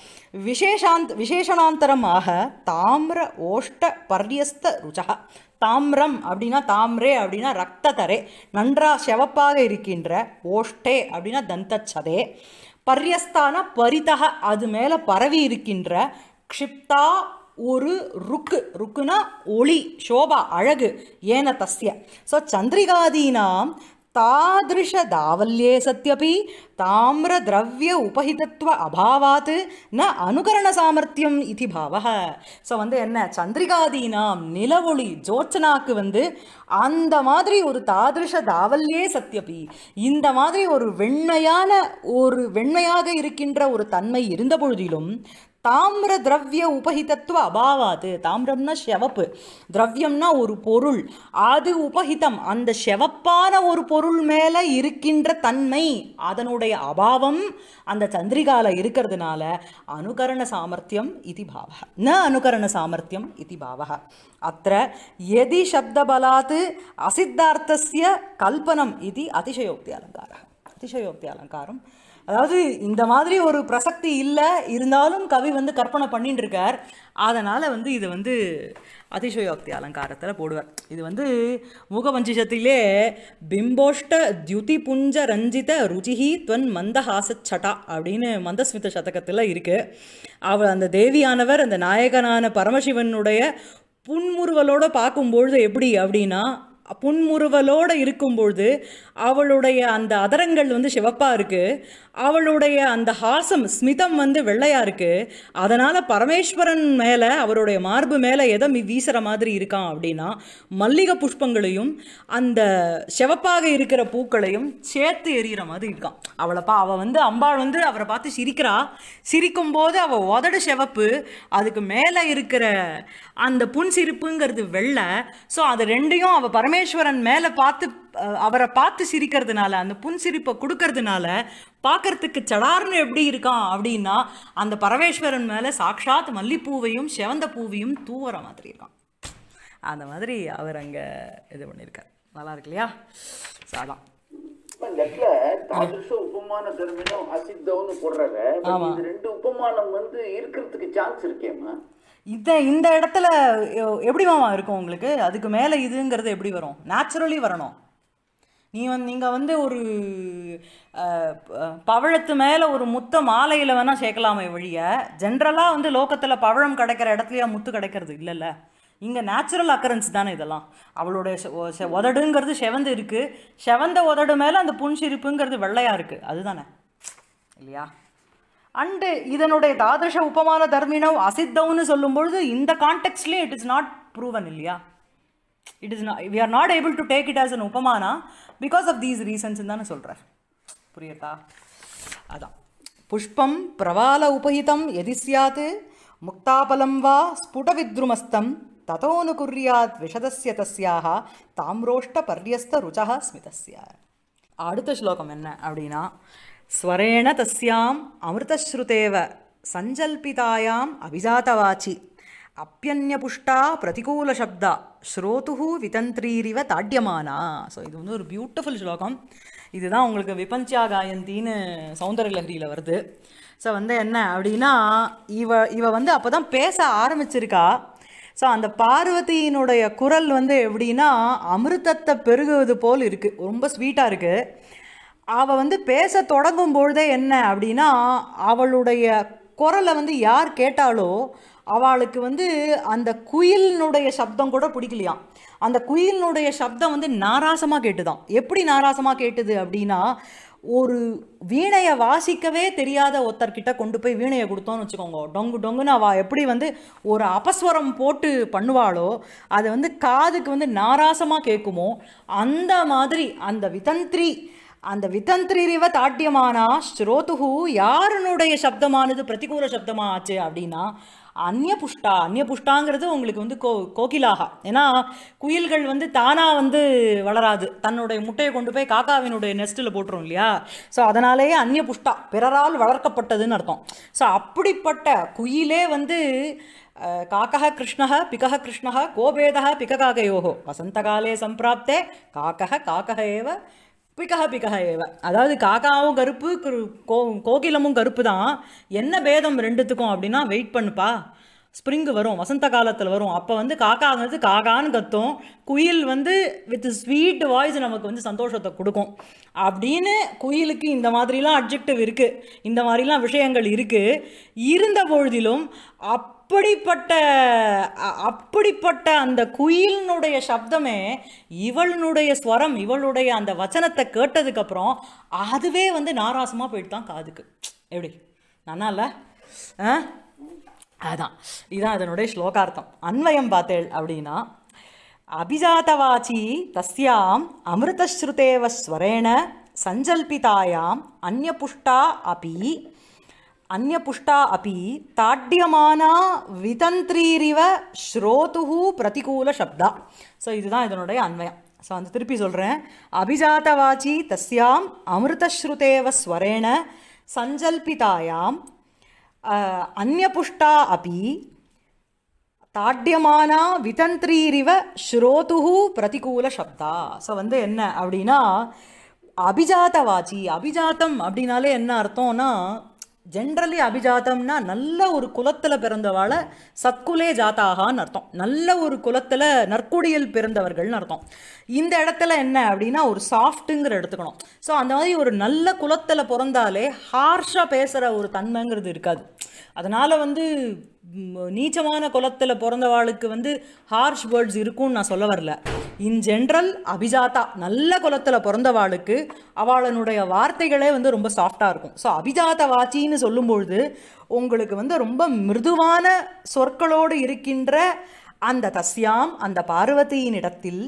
விசேஷாந்த் விசேஷணாந்தரமாக தாமிர ஓஷ்ட பர்யஸ்த ருச்சகா தாமிரம் அப்படின்னா தாம்ரே அப்படின்னா ரத்த தரே நன்றா செவப்பாக இருக்கின்ற ஓஷ்டே அப்படின்னா தந்தச்சதே பர்யஸ்தான பரிதக அது மேலே பரவி இருக்கின்ற க்ஷிப்தா ஒரு ருக்கு ருக்குனா ஒளி சோபா அழகு ஏன தஸ்ய ஸோ சந்திரிகாதீனாம் சத்யபி தாமிர திரவிய உபஹிதத்துவ அபாவாத்து ந அனுகரண சாமர்த்தியம் இது பாவக ஸோ வந்து என்ன சந்திரிகாதீனாம் நிலவொளி ஜோச்சனாக்கு வந்து அந்த மாதிரி ஒரு தாதிருஷ தாவல்யே சத்தியபி இந்த மாதிரி ஒரு வெண்மையான ஒரு வெண்மையாக இருக்கின்ற ஒரு தன்மை இருந்த பொழுதிலும் தாமிர திரவிய உபகிதத்துவ அபாவாது தாமிரம்னா செவப்பு திரவியம்னா ஒரு பொருள் அது உபகிதம் அந்த செவப்பான ஒரு பொருள் மேலே இருக்கின்ற தன்மை அதனுடைய அபாவம் அந்த சந்திரிகால இருக்கிறதுனால அனுகரண சாமர்த்தியம் இது பாவக ந அனுகரண சாமர்த்தியம் இது பாவக அத்த எதி சப்தபலாத் அசித்தார்த்தசிய கல்பனம் இது அதிசயோக்தி அலங்காரம் அதிசயோக்தி அலங்காரம் அதாவது இந்த மாதிரி ஒரு பிரசக்தி இல்லை இருந்தாலும் கவி வந்து கற்பனை பண்ணிட்டு இருக்கார் அதனால் வந்து இது வந்து அதிசயோக்தி அலங்காரத்தில் போடுவார் இது வந்து மூகவஞ்சிஷத்திலே பிம்போஷ்ட தியுதி புஞ்ச ரஞ்சித ருச்சிஹி துவன் மந்தஹாச சட்டா அப்படின்னு மந்தஸ்மித சதகத்தில் இருக்குது அவள் அந்த தேவியானவர் அந்த நாயகனான பரமசிவனுடைய புன்முறுவலோடு பார்க்கும்பொழுது எப்படி அப்படின்னா புன்முறுவலோடு இருக்கும்பொழுது அவளுடைய அந்த அதரங்கள் வந்து சிவப்பாக இருக்குது அவளுடைய அந்த ஹாசம் ஸ்மிதம் வந்து வெள்ளையாக இருக்குது அதனால் பரமேஸ்வரன் மேலே அவருடைய மார்பு மேலே எதை வீசுகிற மாதிரி இருக்கான் அப்படின்னா மல்லிகை புஷ்பங்களையும் அந்த செவப்பாக இருக்கிற பூக்களையும் சேர்த்து எறிகிற மாதிரி இருக்கான் அவளை பா அவள் வந்து அம்பாள் வந்து அவரை பார்த்து சிரிக்கிறா சிரிக்கும்போது அவள் உதடு செவப்பு அதுக்கு மேலே இருக்கிற அந்த புன் சிரிப்புங்கிறது வெள்ளை ஸோ அது ரெண்டையும் அவள் பரமேஸ்வரன் மேலே பார்த்து அவரை பார்த்து சிரிக்கிறதுனால அந்த புன்சிரிப்பை கொடுக்கறதுனால பார்க்கறதுக்கு சடார்னு எப்படி இருக்கான் அப்படின்னா அந்த பரமேஸ்வரன் மேலே சாக்ஷாத் மல்லிப்பூவையும் செவந்த பூவையும் தூவுற மாதிரி இருக்கான் அந்த மாதிரி அவர் அங்கே இது பண்ணியிருக்கார் நல்லா இருக்கு இல்லையா சாதம் உபமான ரெண்டு வந்து இருக்கிறதுக்கு சான்ஸ் இந்த இடத்துல எப்படி மாமா இருக்கும் உங்களுக்கு அதுக்கு மேல இதுங்கிறது எப்படி வரும் நேச்சுரலி வரணும் நீ வந்து நீங்கள் வந்து ஒரு பவழத்து மேலே ஒரு முத்த மாலையில் வேணால் சேர்க்கலாமே வழிய ஜென்ரலாக வந்து லோக்கத்தில் பவழம் கிடைக்கிற இடத்துலையா முத்து கிடைக்கிறது இல்லைல்ல இங்கே நேச்சுரல் அக்கரன்ஸ் தானே இதெல்லாம் அவளுடைய உதடுங்கிறது செவந்து இருக்குது செவந்த உதடு மேலே அந்த புன்சிரிப்புங்கிறது வெள்ளையாக இருக்குது அதுதானே இல்லையா அண்டு இதனுடைய தாதச உபமான தர்மினம் அசித்தவுன்னு சொல்லும்பொழுது இந்த கான்டெக்ட்லேயும் இட் இஸ் நாட் ப்ரூவன் இல்லையா it is not we are not able to take it as an உபமானா பிகாஸ் ஆஃப் தீஸ் ரீசன்ஸ் தான் சொல்கிறார் புரியுதா அதான் புஷ்பம் பிரவால உபகிதம் எதி சியாத் முக்தாபலம் வா ஸ்புட வித்ருமஸ்தம் ததோனு குர்யாத் விஷதஸ்ய தஸ்யாக தாம்ரோஷ்ட பர்யஸ்த ருச்சா ஸ்மிதஸ்ய அடுத்த ஸ்லோகம் என்ன அப்படின்னா ஸ்வரேண தஸ்யாம் அமிர்தஸ்ருதேவ சஞ்சல்பிதாயாம் அபிஜாதவாச்சி அப்பியன்யபுஷ்டா பிரதிகூல சப்தா ஸ்ரோதுஹு விதந்திரீரிவ தாட்யமானா ஸோ இது வந்து ஒரு பியூட்டிஃபுல் ஸ்லோகம் இதுதான் உங்களுக்கு விபஞ்சா காயந்தின்னு சௌந்தர லகரியில் வருது ஸோ வந்து என்ன அப்படின்னா இவ இவ வந்து அப்போ தான் பேச ஆரம்பிச்சிருக்கா ஸோ அந்த பார்வதியினுடைய குரல் வந்து எப்படின்னா அமிர்தத்தை பெருகுவது போல் இருக்குது ரொம்ப ஸ்வீட்டாக இருக்குது அவள் வந்து பேச தொடங்கும் பொழுதே என்ன அப்படின்னா அவளுடைய குரலை வந்து யார் கேட்டாலோ அவளுக்கு வந்து அந்த குயிலினுடைய சப்தம் கூட பிடிக்கலையாம் அந்த குயிலினுடைய சப்தம் வந்து நாராசமாக கேட்டுதான் எப்படி நாராசமாக கேட்டுது அப்படின்னா ஒரு வீணையை வாசிக்கவே தெரியாத ஒருத்தர்கிட்ட கொண்டு போய் வீணையை கொடுத்தோன்னு வச்சுக்கோங்க டொங்கு டொங்குன்னு அவள் எப்படி வந்து ஒரு அபஸ்வரம் போட்டு பண்ணுவாளோ அதை வந்து காதுக்கு வந்து நாராசமாக கேட்குமோ அந்த மாதிரி அந்த விதந்திரி அந்த விதந்திரிவ தாட்டியமானா ஸ்ரோதுகு யாருனுடைய சப்தமானது பிரதிகூல சப்தமாக ஆச்சு அப்படின்னா அந்நியபுஷ்டா அந்நியபுஷ்டாங்கிறது உங்களுக்கு வந்து கோ கோகிலாகா ஏன்னா குயில்கள் வந்து தானாக வந்து வளராது தன்னுடைய முட்டையை கொண்டு போய் காக்காவினுடைய நெஸ்ட்டில் போட்டுரும் இல்லையா ஸோ அதனாலேயே அந்நியபுஷ்டா பிறரால் வளர்க்கப்பட்டதுன்னு அர்த்தம் ஸோ அப்படிப்பட்ட குயிலே வந்து காக்கா கிருஷ்ணக பிகக கிருஷ்ணக கோபேதக வசந்த வசந்தகாலே சம்பிராப்தே காக்கக காக்கக ஏவ பிக்கஹ பிக்கஹ ஏவ அதாவது காக்காவும் கருப்பு கோ கோகிலமும் கருப்பு தான் என்ன பேதம் ரெண்டுத்துக்கும் அப்படின்னா வெயிட் பண்ணுப்பா ஸ்ப்ரிங்கு வரும் வசந்த காலத்தில் வரும் அப்போ வந்து காக்கா வந்து காக்கான்னு கத்தும் குயில் வந்து வித் ஸ்வீட் வாய்ஸ் நமக்கு வந்து சந்தோஷத்தை கொடுக்கும் அப்படின்னு குயிலுக்கு இந்த மாதிரிலாம் அப்ஜெக்டிவ் இருக்குது இந்த மாதிரிலாம் விஷயங்கள் இருக்குது இருந்த பொழுதிலும் அப் அப்படிப்பட்ட அப்படிப்பட்ட அந்த குயிலினுடைய சப்தமே இவளுடைய ஸ்வரம் இவளுடைய அந்த வச்சனத்தை கேட்டதுக்கப்புறம் அதுவே வந்து நாராசமாக போயிட்டு தான் காதுக்கு எப்படி நல்லா இல்லை அதுதான் அதான் இதுதான் அதனுடைய ஸ்லோகார்த்தம் அன்வயம் பார்த்தேள் அப்படின்னா அபிஜாதவாச்சி தஸ்யாம் அமிர்தஸ்ருதேவஸ்வரேண சஞ்சல்பிதாயாம் அந்நபுஷ்டா அபி அந்நபுஷ்டா அப்படி தாட்டியமானா விதந்திரீரிவ ஸ்ரோதுஹு பிரதிகூல சப்தா ஸோ இதுதான் இதனுடைய அன்வயம் ஸோ அந்த திருப்பி சொல்கிறேன் அபிஜாத்தவாச்சி தஸ்யாம் அமிர்தஸ்ருதேவ ஸ்வரேண சஞ்சல்பிதாயாம் அந்நபுஷ்டா அப்படி தாட்டியமானா விதந்திரீரிவ ஸ்ரோதுஹு பிரதிகூல சப்தா ஸோ வந்து என்ன அப்படின்னா அபிஜாத்தவாச்சி அபிஜாத்தம் அப்படின்னாலே என்ன அர்த்தம்னா ஜென்ரலி அபிஜாத்தம்னா நல்ல ஒரு குலத்தில் பிறந்தவாளை சத்குலே ஜாத்தாகான்னு அர்த்தம் நல்ல ஒரு குலத்தில் நற்குடியில் பிறந்தவர்கள்னு அர்த்தம் இந்த இடத்துல என்ன அப்படின்னா ஒரு சாஃப்ட்டுங்கிற எடுத்துக்கணும் ஸோ அந்த மாதிரி ஒரு நல்ல குலத்தில் பிறந்தாலே ஹார்ஷாக பேசுகிற ஒரு தன்மைங்கிறது இருக்காது அதனால் வந்து நீச்சமான குலத்தில் பிறந்தவாளுக்கு வந்து ஹார்ஷ் வேர்ட்ஸ் இருக்கும்னு நான் சொல்ல வரல இன் ஜென்ரல் அபிஜாதா நல்ல குலத்தில் பிறந்தவாளுக்கு அவளனுடைய வார்த்தைகளே வந்து ரொம்ப சாஃப்டாக இருக்கும் ஸோ அபிஜாத வாச்சின்னு சொல்லும்பொழுது உங்களுக்கு வந்து ரொம்ப மிருதுவான சொற்களோடு இருக்கின்ற அந்த தஸ்யாம் அந்த பார்வதியின் இடத்தில்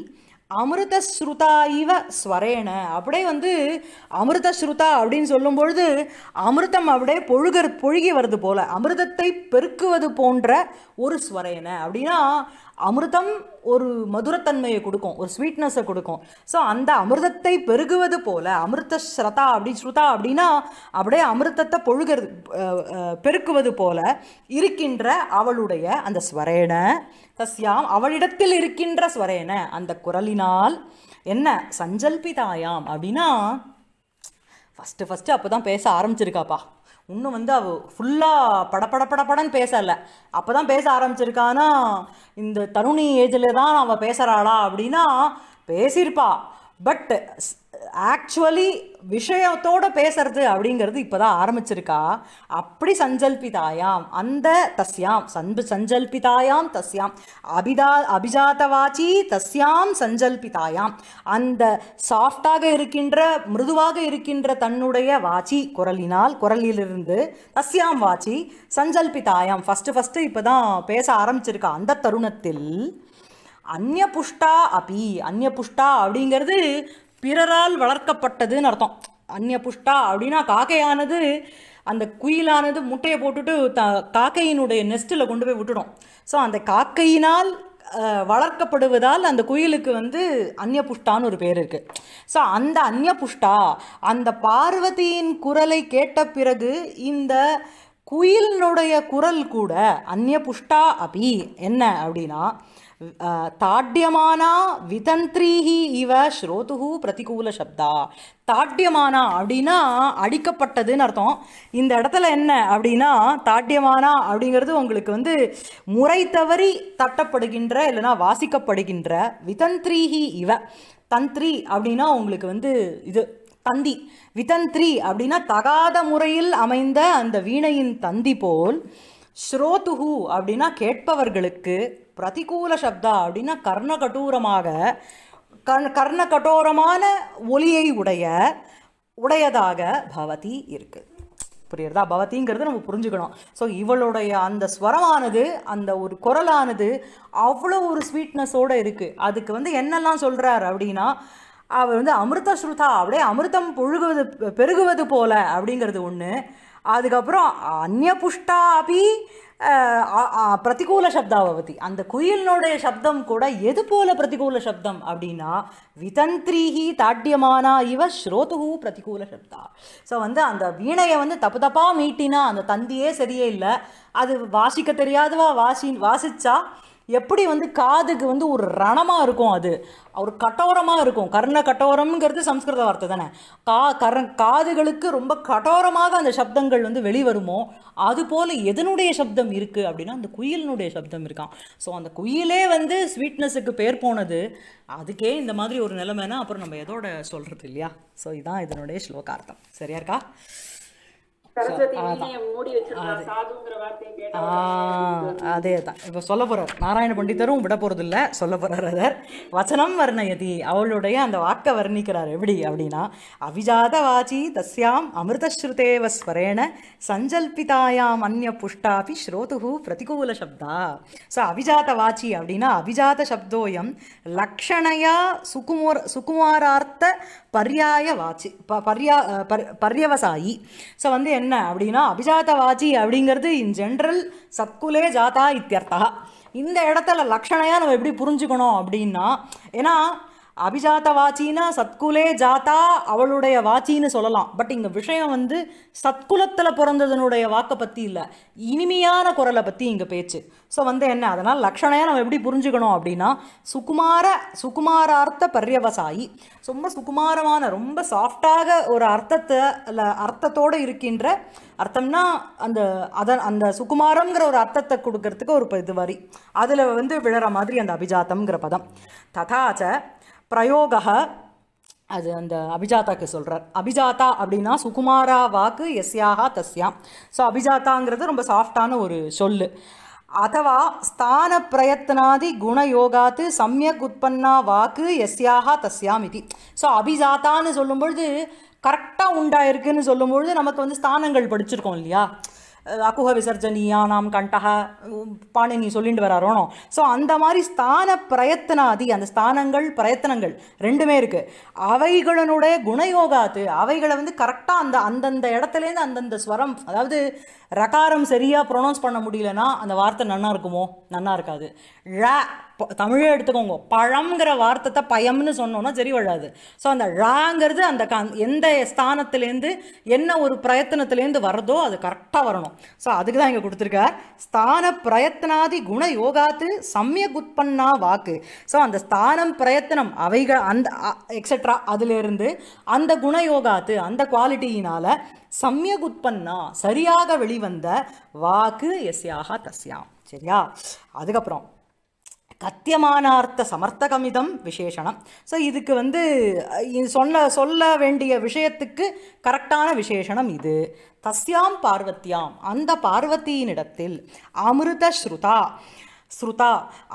அமிர்தஸ்ருதா இவ ஸ்வரேன அப்படியே வந்து அமிர்தஸ்ருதா அப்படின்னு சொல்லும் பொழுது அமிர்தம் அப்படியே பொழுகர் பொழுகி வருது போல் அமிர்தத்தை பெருக்குவது போன்ற ஒரு ஸ்வரேன அப்படின்னா அமிர்தம் ஒரு மதுரத்தன்மையை கொடுக்கும் ஒரு ஸ்வீட்னஸை கொடுக்கும் ஸோ அந்த அமிர்தத்தை பெருகுவது போல் அமிர்த ஸ்ரதா அப்படி ஸ்ருதா அப்படின்னா அப்படியே அமிர்தத்தை பொழுகிறது பெருக்குவது போல இருக்கின்ற அவளுடைய அந்த ஸ்வரேன தஸ்யாம் அவளிடத்தில் இருக்கின்ற ஸ்வரேன அந்த குரலினால் என்ன சஞ்சல்பிதாயாம் அப்படின்னா ஃபஸ்ட்டு ஃபஸ்ட்டு அப்போ தான் பேச ஆரம்பிச்சிருக்காப்பா இன்னும் வந்து அவ ஃபுல்லாக பட பட பட பேசலை அப்போ தான் பேச ஆரம்பிச்சிருக்கானா இந்த தருணி ஏஜில் தான் அவள் பேசுகிறாளா அப்படின்னா பேசியிருப்பா பட் ஆக்சுவலி விஷயத்தோடு பேசுறது அப்படிங்கிறது இப்போ தான் ஆரம்பிச்சிருக்கா அப்படி சஞ்சல்பிதாயாம் அந்த தஸ்யாம் சன்பு சஞ்சல்பிதாயாம் தஸ்யாம் அபிதா அபிஜாத்தவாச்சி தஸ்யாம் சஞ்சல்பிதாயாம் அந்த சாஃப்டாக இருக்கின்ற மிருதுவாக இருக்கின்ற தன்னுடைய வாச்சி குரலினால் குரலிலிருந்து தஸ்யாம் வாச்சி சஞ்சல்பிதாயாம் ஃபஸ்ட்டு ஃபஸ்ட்டு இப்போ தான் பேச ஆரம்பிச்சிருக்கா அந்த தருணத்தில் அந்நபுஷ்டா அபி அந்நபுஷ்டா அப்படிங்கிறது பிறரால் வளர்க்கப்பட்டதுன்னு அர்த்தம் அந்நிய புஷ்டா அப்படின்னா காக்கையானது அந்த குயிலானது முட்டையை போட்டுட்டு த காக்கையினுடைய நெஸ்ட்டில் கொண்டு போய் விட்டுடும் ஸோ அந்த காக்கையினால் வளர்க்கப்படுவதால் அந்த குயிலுக்கு வந்து அந்நிய புஷ்டான்னு ஒரு பேர் இருக்குது ஸோ அந்த அந்நிய புஷ்டா அந்த பார்வதியின் குரலை கேட்ட பிறகு இந்த குயிலினுடைய குரல் கூட அந்நிய புஷ்டா அபி என்ன அப்படின்னா தாட்யமானா விதந்திரீஹி இவ ஸ்ரோதுகு பிரதிகூல சப்தா தாட்யமானா அப்படின்னா அடிக்கப்பட்டதுன்னு அர்த்தம் இந்த இடத்துல என்ன அப்படின்னா தாட்யமானா அப்படிங்கிறது உங்களுக்கு வந்து முறை தவறி தட்டப்படுகின்ற இல்லைன்னா வாசிக்கப்படுகின்ற விதந்திரீஹி இவ தந்திரி அப்படின்னா உங்களுக்கு வந்து இது தந்தி விதந்திரி அப்படின்னா தகாத முறையில் அமைந்த அந்த வீணையின் தந்தி போல் ஸ்ரோத்துஹு அப்படின்னா கேட்பவர்களுக்கு பிரதிகூல சப்தா அப்படின்னா கர்ண கண் கர்ண கடோரமான ஒலியை உடைய உடையதாக பவதி இருக்குது புரியுறதா பவதிங்கிறது நம்ம புரிஞ்சுக்கணும் ஸோ இவளுடைய அந்த ஸ்வரமானது அந்த ஒரு குரலானது அவ்வளோ ஒரு ஸ்வீட்னஸோடு இருக்குது அதுக்கு வந்து என்னெல்லாம் சொல்கிறார் அப்படின்னா அவர் வந்து அமிர்த ஸ்ருதா அப்படியே அமிர்தம் புழுகுவது பெருகுவது போல அப்படிங்கிறது ஒன்று அதுக்கப்புறம் அந்நிய அப்படி பிரதிகூல சப்தாவதி அந்த குயிலினுடைய சப்தம் கூட எது போல பிரதிகூல சப்தம் அப்படின்னா விதந்திரீஹி தாட்டியமானா இவ ஸ்ரோதுகு பிரதிகூல சப்தா ஸோ வந்து அந்த வீணையை வந்து தப்பு தப்பாக மீட்டினா அந்த தந்தியே சரியே இல்லை அது வாசிக்க தெரியாதவா வாசி வாசிச்சா எப்படி வந்து காதுக்கு வந்து ஒரு ரணமாக இருக்கும் அது ஒரு கட்டோரமாக இருக்கும் கர்ண கட்டோரம்ங்கிறது சம்ஸ்கிருத வார்த்தை தானே கா கர காதுகளுக்கு ரொம்ப கட்டோரமாக அந்த சப்தங்கள் வந்து வெளிவருமோ போல் எதனுடைய சப்தம் இருக்குது அப்படின்னா அந்த குயிலினுடைய சப்தம் இருக்கான் ஸோ அந்த குயிலே வந்து ஸ்வீட்னஸுக்கு பேர் போனது அதுக்கே இந்த மாதிரி ஒரு நிலைமைனா அப்புறம் நம்ம எதோட சொல்கிறது இல்லையா ஸோ இதுதான் இதனுடைய ஸ்லோகார்த்தம் சரியா இருக்கா அதே தான் இப்போ சொல்ல போகிறார் நாராயண பண்டிதரும் விட போகிறது சொல்ல போகிறார் அதர் வச்சனம் வர்ணயதி அவளுடைய அந்த வாக்கை வர்ணிக்கிறார் எப்படி அப்படின்னா அவிஜாத வாச்சி தஸ்யாம் அமிர்தஸ்ருதேவ ஸ்வரேண சஞ்சல்பிதாயாம் அந்நிய புஷ்டாபி ஸ்ரோதுகு பிரதிகூல சப்தா ஸோ அவிஜாத வாச்சி அப்படின்னா அவிஜாத சப்தோயம் லக்ஷணையா சுகுமோர் சுகுமாரார்த்த பர்யாயவாச்சி ப பர்யா பர் பர்யவசாயி ஸோ வந்து என்ன அப்படின்னா அபிஜாத்தவாச்சி அப்படிங்கிறது இன் ஜென்ரல் சத்குலே ஜாதா இத்தியர்த்தா இந்த இடத்துல லக்ஷணையாக நம்ம எப்படி புரிஞ்சுக்கணும் அப்படின்னா ஏன்னா அபிஜாத்த வாச்சினா சத்குலே ஜாத்தா அவளுடைய வாச்சின்னு சொல்லலாம் பட் இங்கே விஷயம் வந்து சத்குலத்தில் பிறந்ததனுடைய வாக்கை பற்றி இல்லை இனிமையான குரலை பற்றி இங்கே பேச்சு ஸோ வந்து என்ன அதனால் லக்ஷணையாக நம்ம எப்படி புரிஞ்சுக்கணும் அப்படின்னா சுகுமார சுகுமாரார்த்த பரியவசாயி ரொம்ப சுகுமாரமான ரொம்ப சாஃப்டாக ஒரு அர்த்தத்தை இல்லை அர்த்தத்தோடு இருக்கின்ற அர்த்தம்னா அந்த அதன் அந்த சுகுமாரம்ங்கிற ஒரு அர்த்தத்தை கொடுக்கறதுக்கு ஒரு இது வரி அதில் வந்து விழற மாதிரி அந்த அபிஜாத்தம்ங்கிற பதம் ததாச்ச பிரயோக அது அந்த அபிஜாதாக்கு சொல்கிறார் அபிஜாதா அப்படின்னா சுகுமாரா வாக்கு எஸ்யாக தஸ்யாம் ஸோ அபிஜாதாங்கிறது ரொம்ப சாஃப்டான ஒரு சொல்லு அதுவா ஸ்தான பிரயத்னாதி குணயோகாத்து சமயக் உற்பன்னா வாக்கு எஸ்யாக தஸ்யாம் இது ஸோ அபிஜாத்தான்னு சொல்லும்பொழுது கரெக்டாக உண்டாயிருக்குன்னு சொல்லும்பொழுது நமக்கு வந்து ஸ்தானங்கள் படிச்சிருக்கோம் இல்லையா அக்குஹ விசர்ஜனீயானாம் பாணி பாணினி சொல்லிட்டு வராரோனோ ஸோ அந்த மாதிரி ஸ்தான பிரயத்தனாதி அந்த ஸ்தானங்கள் பிரயத்தனங்கள் ரெண்டுமே இருக்குது அவைகளுடைய குணயோகாத்து அவைகளை வந்து கரெக்டாக அந்த அந்தந்த இடத்துலேருந்து அந்தந்த ஸ்வரம் அதாவது ரகாரம் சரியாக ப்ரொனவுன்ஸ் பண்ண முடியலன்னா அந்த வார்த்தை நன்னா இருக்குமோ நன்னா இருக்காது ழ தமிழே எடுத்துக்கோங்க பழம்ங்கிற வார்த்தை பயம்னு சொன்னோன்னா சரி வராது ஸோ அந்த ழாங்கிறது அந்த எந்த ஸ்தானத்துலேருந்து என்ன ஒரு பிரயத்தனத்துலேருந்து வரதோ அது கரெக்டாக வரணும் ஸோ அதுக்கு தான் இங்கே கொடுத்துருக்கார் ஸ்தான பிரயத்தனாதி குண யோகாத்து சமயக் உற்பன்னா வாக்கு ஸோ அந்த ஸ்தானம் பிரயத்தனம் அவைகள் அந்த எக்ஸட்ரா அதிலிருந்து அந்த குண யோகாத்து அந்த குவாலிட்டியினால் சமயக் உற்பன்னா சரியாக வெளிவந்த வாக்கு எஸ்யாக தஸ்யாம் சரியா அதுக்கப்புறம் கத்தியமானார்த்த சமர்த்தகமிதம் விசேஷனம் ஸோ இதுக்கு வந்து சொன்ன சொல்ல வேண்டிய விஷயத்துக்கு கரெக்டான விசேஷனம் இது தஸ்யாம் பார்வத்தியாம் அந்த பார்வத்தியினிடத்தில் அமிர்த ஸ்ருதா ஸ்ருதா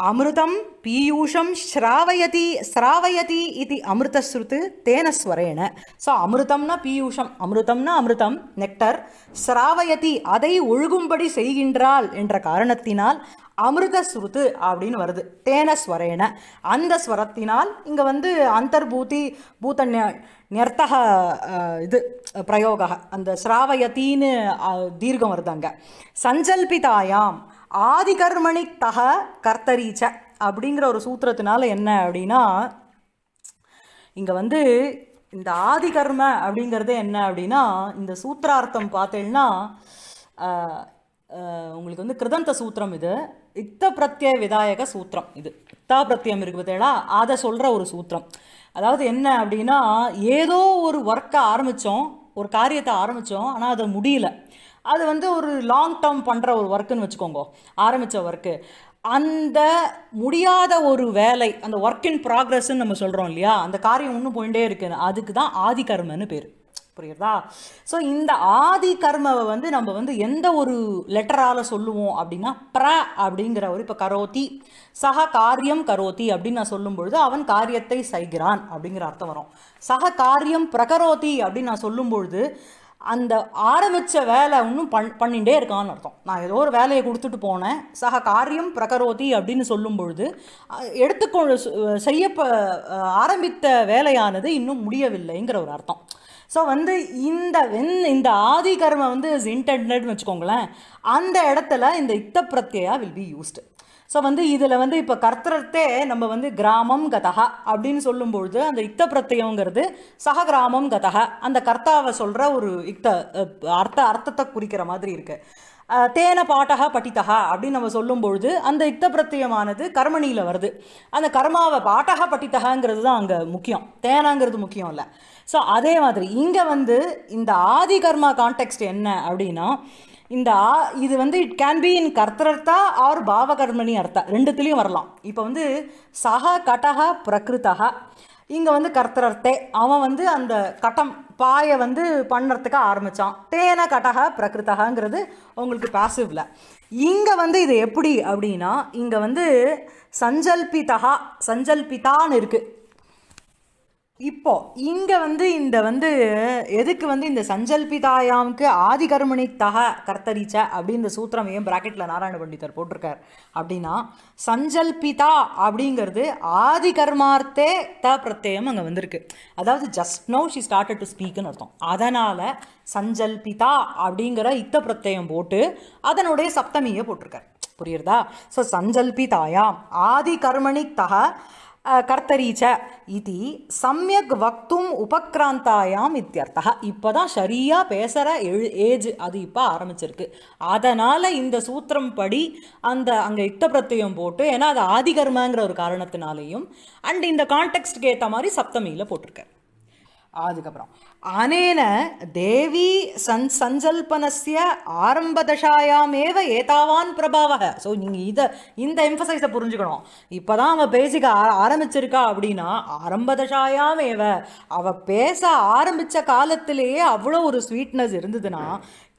அமிர்தம் பீயூஷம் ஸ்ராவயதி ஸ்ராவயதி இது அமிர்தஸ்ருத்து தேனஸ்வரேன ஸோ அமிர்தம்னா பீயூஷம் அமிர்தம்னா அமிர்தம் நெக்டர் ஸ்ராவயதி அதை ஒழுகும்படி செய்கின்றாள் என்ற காரணத்தினால் அமிர்த ஸ்ருத்து அப்படின்னு வருது தேன ஸ்வரேன அந்த ஸ்வரத்தினால் இங்கே வந்து அந்தர்பூதி பூத்த நிர்த்தக இது பிரயோக அந்த ஸ்ராவயத்தின்னு தீர்க்கம் வருது அங்கே சஞ்சல்பிதாயாம் ஆதிகர்மணி தக கர்த்தரீச்ச அப்படிங்கிற ஒரு சூத்திரத்தினால என்ன அப்படின்னா இங்கே வந்து இந்த ஆதிகர்ம அப்படிங்கிறது என்ன அப்படின்னா இந்த சூத்திரார்த்தம் பார்த்தேன்னா உங்களுக்கு வந்து கிருதந்த சூத்திரம் இது இத்த பிரத்ய விதாயக சூத்திரம் இது இத்தா பிரத்யம் இருக்கு பார்த்தீங்களா அதை சொல்கிற ஒரு சூத்திரம் அதாவது என்ன அப்படின்னா ஏதோ ஒரு ஒர்க்கை ஆரம்பித்தோம் ஒரு காரியத்தை ஆரம்பித்தோம் ஆனால் அதை முடியல அது வந்து ஒரு லாங் டேர்ம் பண்ணுற ஒரு ஒர்க்குன்னு வச்சுக்கோங்க ஆரம்பித்த ஒர்க்கு அந்த முடியாத ஒரு வேலை அந்த ஒர்க் இன் ப்ராக்ரெஸ்ன்னு நம்ம சொல்கிறோம் இல்லையா அந்த காரியம் இன்னும் போயிட்டே இருக்குன்னு அதுக்கு தான் ஆதிகர்மன்னு பேர் புரியுறதா ஸோ இந்த ஆதி கர்மவை வந்து நம்ம வந்து எந்த ஒரு லெட்டரால் சொல்லுவோம் அப்படின்னா ப்ர அப்படிங்கிற ஒரு இப்போ கரோத்தி சக காரியம் கரோத்தி அப்படின்னு நான் சொல்லும் பொழுது அவன் காரியத்தை செய்கிறான் அப்படிங்கிற அர்த்தம் வரும் சக காரியம் பிரகரோத்தி அப்படின்னு நான் சொல்லும் பொழுது அந்த ஆரம்பித்த வேலை இன்னும் பண் பண்ணிகிட்டே இருக்கான்னு அர்த்தம் நான் ஏதோ ஒரு வேலையை கொடுத்துட்டு போனேன் சக காரியம் பிரகரோதி அப்படின்னு சொல்லும் பொழுது எடுத்துக்கொ செய்ய ஆரம்பித்த வேலையானது இன்னும் முடியவில்லைங்கிற ஒரு அர்த்தம் ஸோ வந்து இந்த வென் இந்த ஆதி கர்மம் வந்து இஸ் இன்டென்டட்னு வச்சுக்கோங்களேன் அந்த இடத்துல இந்த இத்த பிரத்யா வில் பி யூஸ்டு ஸோ வந்து இதில் வந்து இப்போ கர்த்தரத்தே நம்ம வந்து கிராமம் கதகா அப்படின்னு சொல்லும்பொழுது அந்த இத்த பிரத்தியங்கிறது சக கிராமம் கதகா அந்த கர்த்தாவை சொல்கிற ஒரு இத்த அர்த்த அர்த்தத்தை குறிக்கிற மாதிரி இருக்குது தேன பாட்டகா பட்டித்தகா அப்படின்னு நம்ம சொல்லும்பொழுது அந்த யுத்த பிரத்தியமானது கர்மணியில் வருது அந்த கர்மாவை பாட்டகா பட்டித்தகாங்கிறது தான் அங்கே முக்கியம் தேனாங்கிறது முக்கியம் இல்லை ஸோ அதே மாதிரி இங்கே வந்து இந்த ஆதி கர்மா கான்டெக்ட் என்ன அப்படின்னா இந்த ஆ இது வந்து இட் கேன் பி இன் கர்த்தர்த்தா ஆர் பாவகர்மணி அர்த்தா ரெண்டுத்துலேயும் வரலாம் இப்போ வந்து சஹா கட்டகா பிரகிருத்தகா இங்கே வந்து கர்த்தரர்த்தே அவன் வந்து அந்த கட்டம் பாயை வந்து பண்ணுறதுக்கு ஆரம்பித்தான் தேன கட்டக பிரகிருத்தகங்கிறது உங்களுக்கு பாசிவில் இங்கே வந்து இது எப்படி அப்படின்னா இங்கே வந்து சஞ்சல்பிதா சஞ்சல்பிதான்னு இருக்குது இப்போ இங்க வந்து இந்த வந்து எதுக்கு வந்து இந்த சஞ்சல்பிதாயாமுக்கு ஆதிகர்மணி தக கர்த்தரிச்ச அப்படின்ற சூத்திரம் ஏன் பிராக்கெட்ல நாராயண பண்டிதர் போட்டிருக்கார் அப்படின்னா சஞ்சல்பிதா அப்படிங்கிறது ஆதி கர்மார்த்தே த பிரத்தேயம் அங்கே வந்திருக்கு அதாவது just now she started to ஸ்பீக்குன்னு அர்த்தம் அதனால் சஞ்சல்பிதா அப்படிங்கிற இத்த பிரத்தேயம் போட்டு அதனுடைய சப்தமியை போட்டிருக்கார் புரியுறதா ஸோ சஞ்சல்பிதாயாம் ஆதி கர்மணி தக கர்த்தரி ச இது சமயக் வக்தும் உபக்ராந்தாயாம் இத்தியர்த்தா இப்போ தான் சரியாக பேசுகிற எழு ஏஜ் அது இப்போ ஆரம்பிச்சிருக்கு அதனால் இந்த சூத்திரம் படி அந்த அங்கே யுக்த பிரத்தியம் போட்டு ஏன்னா அது ஆதிகர்மங்கிற ஒரு காரணத்தினாலேயும் அண்ட் இந்த கான்டெக்ட்க்கு ஏற்ற மாதிரி சப்தமியில் போட்டிருக்கேன் அதுக்கப்புறம் அனேன தேவி சன் சஞ்சல்பனஸ்ய ஆரம்பதசாயாமேவ ஏதாவான் பிரபாவ ஸோ நீங்கள் இதை இந்த எம்ஃபசைஸை புரிஞ்சுக்கணும் இப்போ தான் அவள் பேசிக்க ஆரம்பிச்சிருக்கா அப்படின்னா ஆரம்பதசாயாமேவ அவள் பேச ஆரம்பித்த காலத்திலேயே அவ்வளோ ஒரு ஸ்வீட்னஸ் இருந்ததுன்னா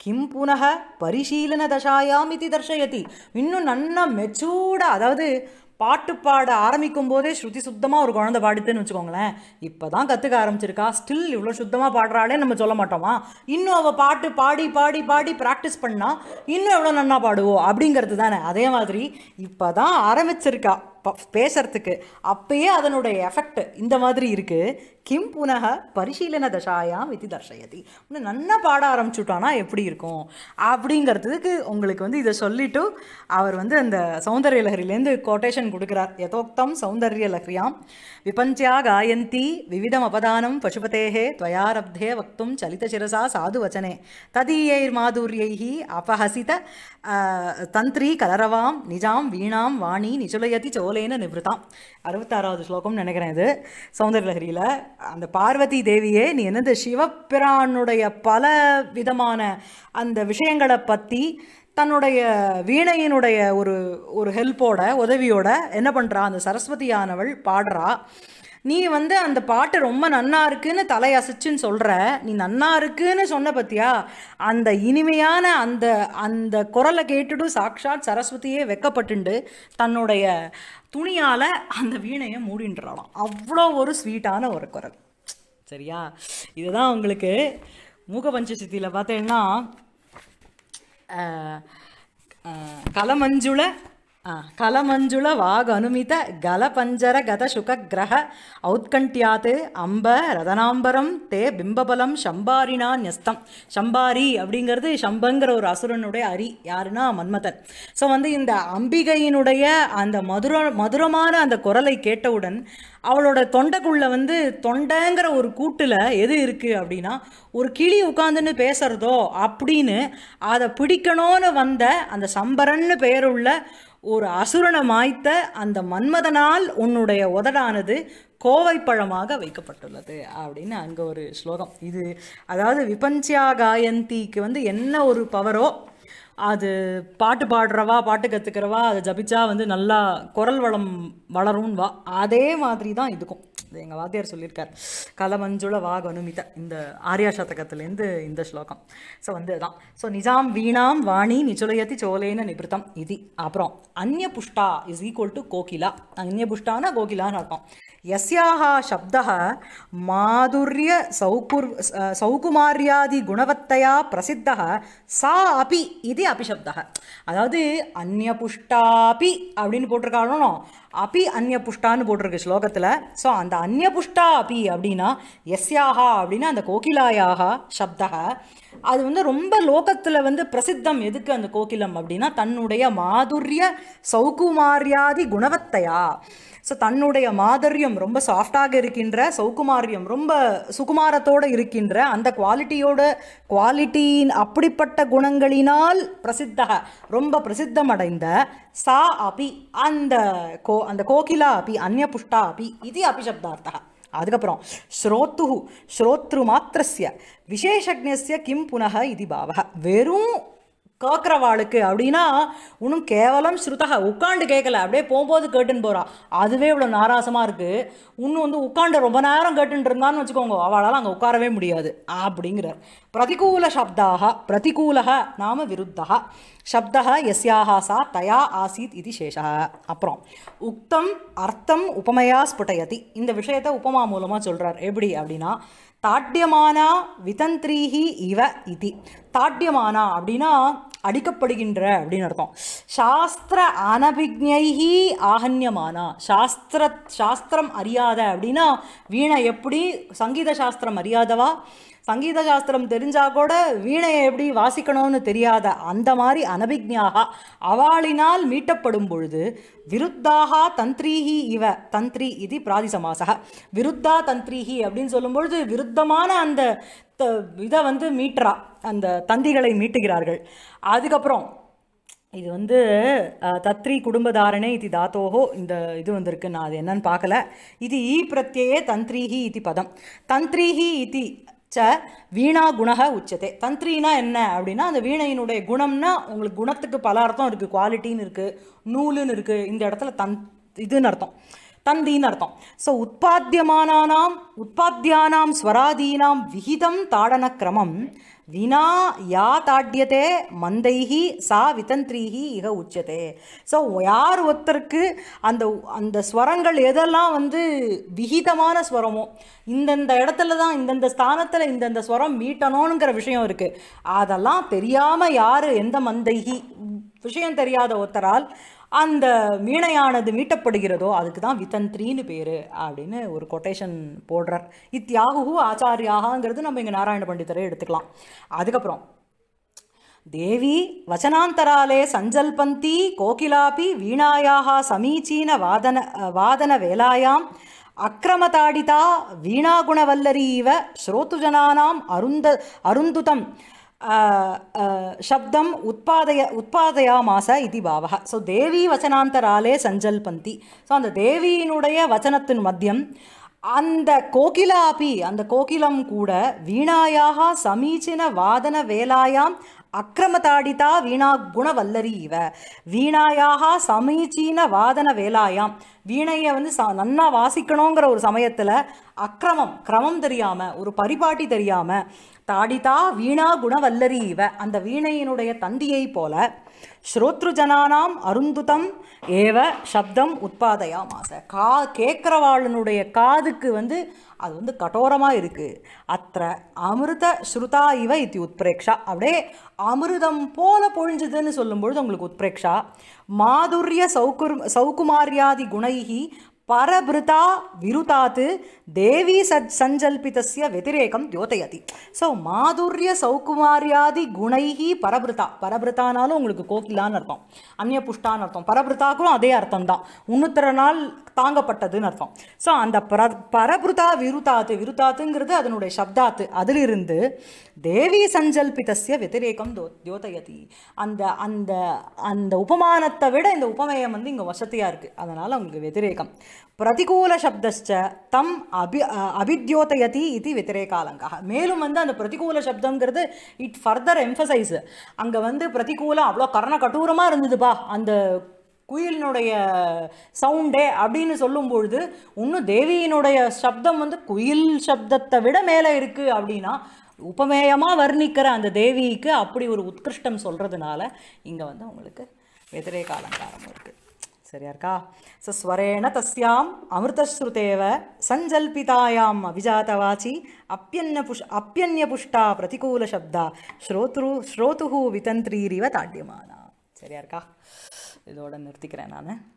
கிம் புனக பரிசீலன தசாயாம் இது தர்ஷயதி இன்னும் நன்னா மெச்சூட அதாவது பாட்டு பாட ஆரம்பிக்கும் போதே ஸ்ருதி சுத்தமாக ஒரு குழந்தை பாடித்துன்னு வச்சுக்கோங்களேன் இப்போ தான் கற்றுக்க ஆரம்பிச்சிருக்கா ஸ்டில் இவ்வளோ சுத்தமாக பாடுறாளே நம்ம சொல்ல மாட்டோமா இன்னும் அவள் பாட்டு பாடி பாடி பாடி ப்ராக்டிஸ் பண்ணால் இன்னும் எவ்வளோ நன்னா பாடுவோம் அப்படிங்கிறது தானே அதே மாதிரி இப்போ தான் ஆரம்பிச்சிருக்கா பேசுறதுக்கு அப்பயே அதனுடைய எஃபெக்ட் இந்த மாதிரி இருக்குது கிம் புனக பரிசீலன தசாயாம் வித்தி தர்ஷயதி இன்னும் நல்லா பாட ஆரம்பிச்சுட்டானா எப்படி இருக்கும் அப்படிங்கிறதுக்கு உங்களுக்கு வந்து இதை சொல்லிட்டு அவர் வந்து அந்த சௌந்தர்ய லகரியிலேருந்து கோட்டேஷன் கொடுக்குறார் யதோக்தம் சௌந்தரிய லஹரியாம் விபஞ்சா காயந்தி விவிதம் அபதானம் பசுபதேகே துவயாரப்தே வக்தும் சலித சிரசா சாது வச்சனே ததீயைர் மாதுரியை அபஹசித தந்திரி கலரவாம் நிஜாம் வீணாம் வாணி நிச்சுலயதி சோலை காவலேன நிவர்த்தாம் அறுபத்தாறாவது ஸ்லோகம்னு நினைக்கிறேன் இது சௌந்தரலகரியில் அந்த பார்வதி தேவியே நீ என்னது சிவபிரானுடைய பல விதமான அந்த விஷயங்களை பற்றி தன்னுடைய வீணையினுடைய ஒரு ஒரு ஹெல்ப்போட உதவியோட என்ன பண்ணுறா அந்த சரஸ்வதியானவள் பாடுறா நீ வந்து அந்த பாட்டு ரொம்ப நன்னா இருக்குன்னு தலையசைச்சுன்னு சொல்கிற நீ நன்னா இருக்குன்னு சொன்ன பார்த்தியா அந்த இனிமையான அந்த அந்த குரலை கேட்டுட்டு சாக்ஷாத் சரஸ்வதியே வெக்கப்பட்டுண்டு தன்னுடைய துணியால் அந்த வீணையை மூடின்றாலாம் அவ்வளோ ஒரு ஸ்வீட்டான ஒரு குரல் சரியா இதுதான் உங்களுக்கு மூகபஞ்ச சித்தியில் பார்த்தீங்கன்னா கலமஞ்சுளை கலமஞ்சுள அனுமித கல பஞ்சர கத சுக கிரக ಔತ್ಕಂಠ್ಯಾತ್ அம்ப ரதனாம்பரம் தே பிம்பபலம் சம்பாரினா நியஸ்தம் சம்பாரி அப்படிங்கிறது சம்பங்கிற ஒரு அசுரனுடைய அரி யாருன்னா மன்மதன் ஸோ வந்து இந்த அம்பிகையினுடைய அந்த மதுர மதுரமான அந்த குரலை கேட்டவுடன் அவளோட தொண்டைக்குள்ளே வந்து தொண்டைங்கிற ஒரு கூட்டில் எது இருக்குது அப்படின்னா ஒரு கிளி உட்காந்துன்னு பேசுகிறதோ அப்படின்னு அதை பிடிக்கணும்னு வந்த அந்த சம்பரன்னு பெயருள்ள ஒரு அசுரனை மாய்த்த அந்த மன்மதனால் உன்னுடைய உதடானது கோவை பழமாக வைக்கப்பட்டுள்ளது அப்படின்னு அங்கே ஒரு ஸ்லோகம் இது அதாவது விபஞ்சியா காயந்திக்கு வந்து என்ன ஒரு பவரோ அது பாட்டு பாடுறவா பாட்டு கற்றுக்கிறவா அதை ஜபிச்சா வந்து நல்லா குரல் வளம் வா அதே மாதிரி தான் இதுக்கும் அப்படின்னு எங்கள் வாத்தியார் சொல்லியிருக்கார் கலமஞ்சுள வாகனுமித இந்த ஆர்யா சதகத்துலேருந்து இந்த ஸ்லோகம் ஸோ வந்து தான் ஸோ நிஜாம் வீணாம் வாணி நிச்சுலயத்தி சோலேன நிபுத்தம் இது அப்புறம் அந்நிய புஷ்டா இஸ் ஈக்குவல் டு கோகிலா அந்நிய புஷ்டானா கோகிலான்னு அர்த்தம் மாதுரிய சௌகுர் சௌகுமாரியாதி குணவத்தையா प्रसिद्धः சா அபி இது அபிஷப்தः அதாவது அந்நபுஷ்டாபி அப்படின்னு போட்டிருக்காலும் அபி அந்நபுஷ்டான்னு போட்டிருக்கு ஸ்லோகத்தில் ஸோ அந்த அந்நபுஷ்டா அபி அப்படின்னா எஸ்யாகா அப்படின்னா அந்த கோகிலாயாக சப்தக அது வந்து ரொம்ப லோகத்தில் வந்து பிரசித்தம் எதுக்கு அந்த கோகிலம் அப்படின்னா தன்னுடைய மாதுரிய சௌகுமாரியாதி குணவத்தையா ஸோ தன்னுடைய மாதரியம் ரொம்ப சாஃப்டாக இருக்கின்ற சௌகுமாரியம் ரொம்ப சுகுமாரத்தோடு இருக்கின்ற அந்த குவாலிட்டியோட குவாலிட்டியின் அப்படிப்பட்ட குணங்களினால் பிரசித்த ரொம்ப பிரசித்தமடைந்த சா அபி அந்த கோ அந்த கோகிலா அபி அந்நிய புஷ்டா அபி இது அபிசப்தார்த்தா அதுக்கப்புறம் ஸ்ரோத்து ஸ்ரோத்ரு மாத்திரஸ்ய விசேஷஜ்யஸ்ய கிம் புனக இது பாவ வெறும் கேட்குறவாளுக்கு அப்படின்னா இன்னும் கேவலம் ஸ்ருதா உட்காண்டு கேட்கல அப்படியே போகும்போது கேட்டுன்னு போகிறா அதுவே இவ்வளோ நாராசமாக இருக்குது இன்னும் வந்து உட்காண்ட ரொம்ப நேரம் கேட்டுன்னு இருந்தான்னு வச்சுக்கோங்க அவளால் அங்கே உட்காரவே முடியாது அப்படிங்கிறார் பிரதிகூல சப்தாக பிரதிகூலக நாம விருத்தா சப்தக எஸ்யாக சா தயா ஆசீத் இது சேஷா அப்புறம் உக்தம் அர்த்தம் உபமையா ஸ்புட்டயதி இந்த விஷயத்தை உபமா மூலமாக சொல்கிறார் எப்படி அப்படின்னா தாட்டியமானா விதந்திரீஹி இவ இதி தாட்டியமானா அப்படின்னா அடிக்கப்படுகின்ற அப்படின்னு அர்த்தம் சாஸ்திர அனபிக்ஞைஹி ஆகன்யமானா சாஸ்திர சாஸ்திரம் அறியாத அப்படின்னா வீணை எப்படி சங்கீத சாஸ்திரம் அறியாதவா சங்கீத சாஸ்திரம் தெரிஞ்சால் கூட வீணையை எப்படி வாசிக்கணும்னு தெரியாத அந்த மாதிரி அனபிக்ஞாக அவாளினால் மீட்டப்படும் பொழுது விருத்தாக தந்திரீஹி இவ தந்திரி இது பிராதிசமாசக விருத்தா தந்திரீஹி அப்படின்னு சொல்லும்பொழுது விருத்தமான அந்த த இதை வந்து மீட்டுறா அந்த தந்திகளை மீட்டுகிறார்கள் அதுக்கப்புறம் இது வந்து தத்ரி குடும்பதாரணே இது தாத்தோகோ இந்த இது வந்திருக்கு நான் அது என்னன்னு பார்க்கல இது ஈ பிரத்யே தந்திரீஹி இது பதம் தந்திரீஹி இது ச வீணா குணக உச்சத்தை தந்திரினா என்ன அப்படின்னா அந்த வீணையினுடைய குணம்னா உங்களுக்கு குணத்துக்கு பல அர்த்தம் இருக்குது குவாலிட்டின்னு இருக்குது நூலுன்னு இருக்குது இந்த இடத்துல தன் இதுன்னு அர்த்தம் தந்தின்னு அர்த்தம் ஸோ உற்பாத்தியமானாம் உற்பாத்தியானாம் ஸ்வராதீனாம் விகிதம் தாடன கிரமம் வினா யா தாட்டியதே மந்தைகி சா விதந்திரீகி இக உச்சதே ஸோ யார் ஒருத்தருக்கு அந்த அந்த ஸ்வரங்கள் எதெல்லாம் வந்து விகிதமான ஸ்வரமோ இந்தந்த இடத்துல தான் இந்தந்த ஸ்தானத்தில் இந்தந்த ஸ்வரம் மீட்டணுங்கிற விஷயம் இருக்குது அதெல்லாம் தெரியாமல் யார் எந்த மந்தைகி விஷயம் தெரியாத ஒருத்தரால் அந்த வீணையானது மீட்டப்படுகிறதோ அதுக்கு தான் வித்தந்திரின்னு பேர் அப்படின்னு ஒரு கொட்டேஷன் போடுறார் இத்தியாகு ஆச்சாரியாகங்கிறது நம்ம இங்கே நாராயண பண்டிதரை எடுத்துக்கலாம் அதுக்கப்புறம் தேவி வச்சனாந்தராலே சஞ்சல்பந்தி கோகிலாபி வீணாயாக சமீச்சீன வாதன வாதன வேலாயாம் அக்கிரமதாடிதா வீணாகுணவல்லரீவ ஸ்ரோத்துஜனானாம் அருந்த அருந்துதம் शब्दम् उत्पादय उत्पादयामास இது பாவக ஸோ தேவி வச்சனாந்தராலே சஞ்சல்பந்தி ஸோ அந்த தேவியினுடைய வச்சனத்தின் மத்தியம் அந்த கோகிலாபி அந்த கோகிலம் கூட வீணாயாக சமீச்சின வாதன வேலாயாம் அக்கிரமதாடிதா வீணா குணவல்லரி இவ வீணாயாக சமீச்சீன வாதன வேலாயாம் வீணையை வந்து ச நன்னா வாசிக்கணுங்கிற ஒரு சமயத்தில் அக்கிரமம் கிரமம் தெரியாமல் ஒரு பரிபாட்டி தெரியாமல் தாடிதா வீணா குணவல்லரி இவ அந்த வீணையினுடைய தந்தியைப் போல ஸ்ரோத்ருஜனானாம் அருந்துதம் ஏவ சப்தம் உற்பாதையாமாச கா கேட்குறவாளனுடைய காதுக்கு வந்து அது வந்து கடோரமாக இருக்குது அத்த அமிர்த ஸ்ருதா இவ இத்தி உத்பிரேக்ஷா அப்படியே அமிர்தம் போல பொழிஞ்சுதுன்னு சொல்லும்பொழுது உங்களுக்கு உத்பிரேக்ஷா மாதுரிய சௌகுர் சௌகுமாரியாதி குணைகி பரபிருதா விருதாத்து தேவி சத் சஞ்சல்பிதஸ்ய வெதிரேகம் தியோதயதி ஸோ மாதுரிய சௌகுமாரியாதி குணைகி பரபிருதா பரபிருதானாலும் உங்களுக்கு கோகிலான்னு அர்த்தம் அந்நிய புஷ்டான்னு அர்த்தம் பரபிருதாக்கும் அதே அர்த்தம் தான் நாள் தாங்கப்பட்டதுன்னு அர்த்தம் ஸோ அந்த பர பரபிருதா விருதாத்து விருதாத்துங்கிறது அதனுடைய சப்தாத்து அதிலிருந்து தேவி சஞ்சல்பிதஸ்ய வெதிரேகம் தியோதயதி அந்த அந்த அந்த உபமானத்தை விட இந்த உபமயம் வந்து இங்கே வசதியாக இருக்குது அதனால் அவங்களுக்கு வெதிரேகம் பிரதிகூலசப்தச்ச தம் அபி அபித்யோதயதி இது வித்திரேகாலங்க மேலும் வந்து அந்த பிரதிகூல சப்தங்கிறது இட் ஃபர்தர் எம்ஃபசைஸ் அங்கே வந்து பிரதிகூலம் அவ்வளோ கரண இருந்ததுப்பா அந்த குயிலினுடைய சவுண்டே அப்படின்னு சொல்லும்பொழுது இன்னும் தேவியினுடைய சப்தம் வந்து குயில் சப்தத்தை விட மேலே இருக்குது அப்படின்னா உபமேயமாக வர்ணிக்கிற அந்த தேவிக்கு அப்படி ஒரு உத்கிருஷ்டம் சொல்கிறதுனால இங்கே வந்து அவங்களுக்கு வெதிரே காலங்காரம் இருக்குது சரியா இருக்கா சஸ்வரேண தஸ்யாம் அமிர்தஸ்ருதேவ சஞ்சல்பிதாயாம் அபிஜாதவாச்சி அப்பியன்ய புஷ் அப்பியன்ய புஷ்டா பிரதிகூல சப்தா ஸ்ரோத்ரு ஸ்ரோதுகு விதந்திரீரிவ தாட்யமானா சரியா இருக்கா இதோட நிறுத்திக்கிறேன் நான்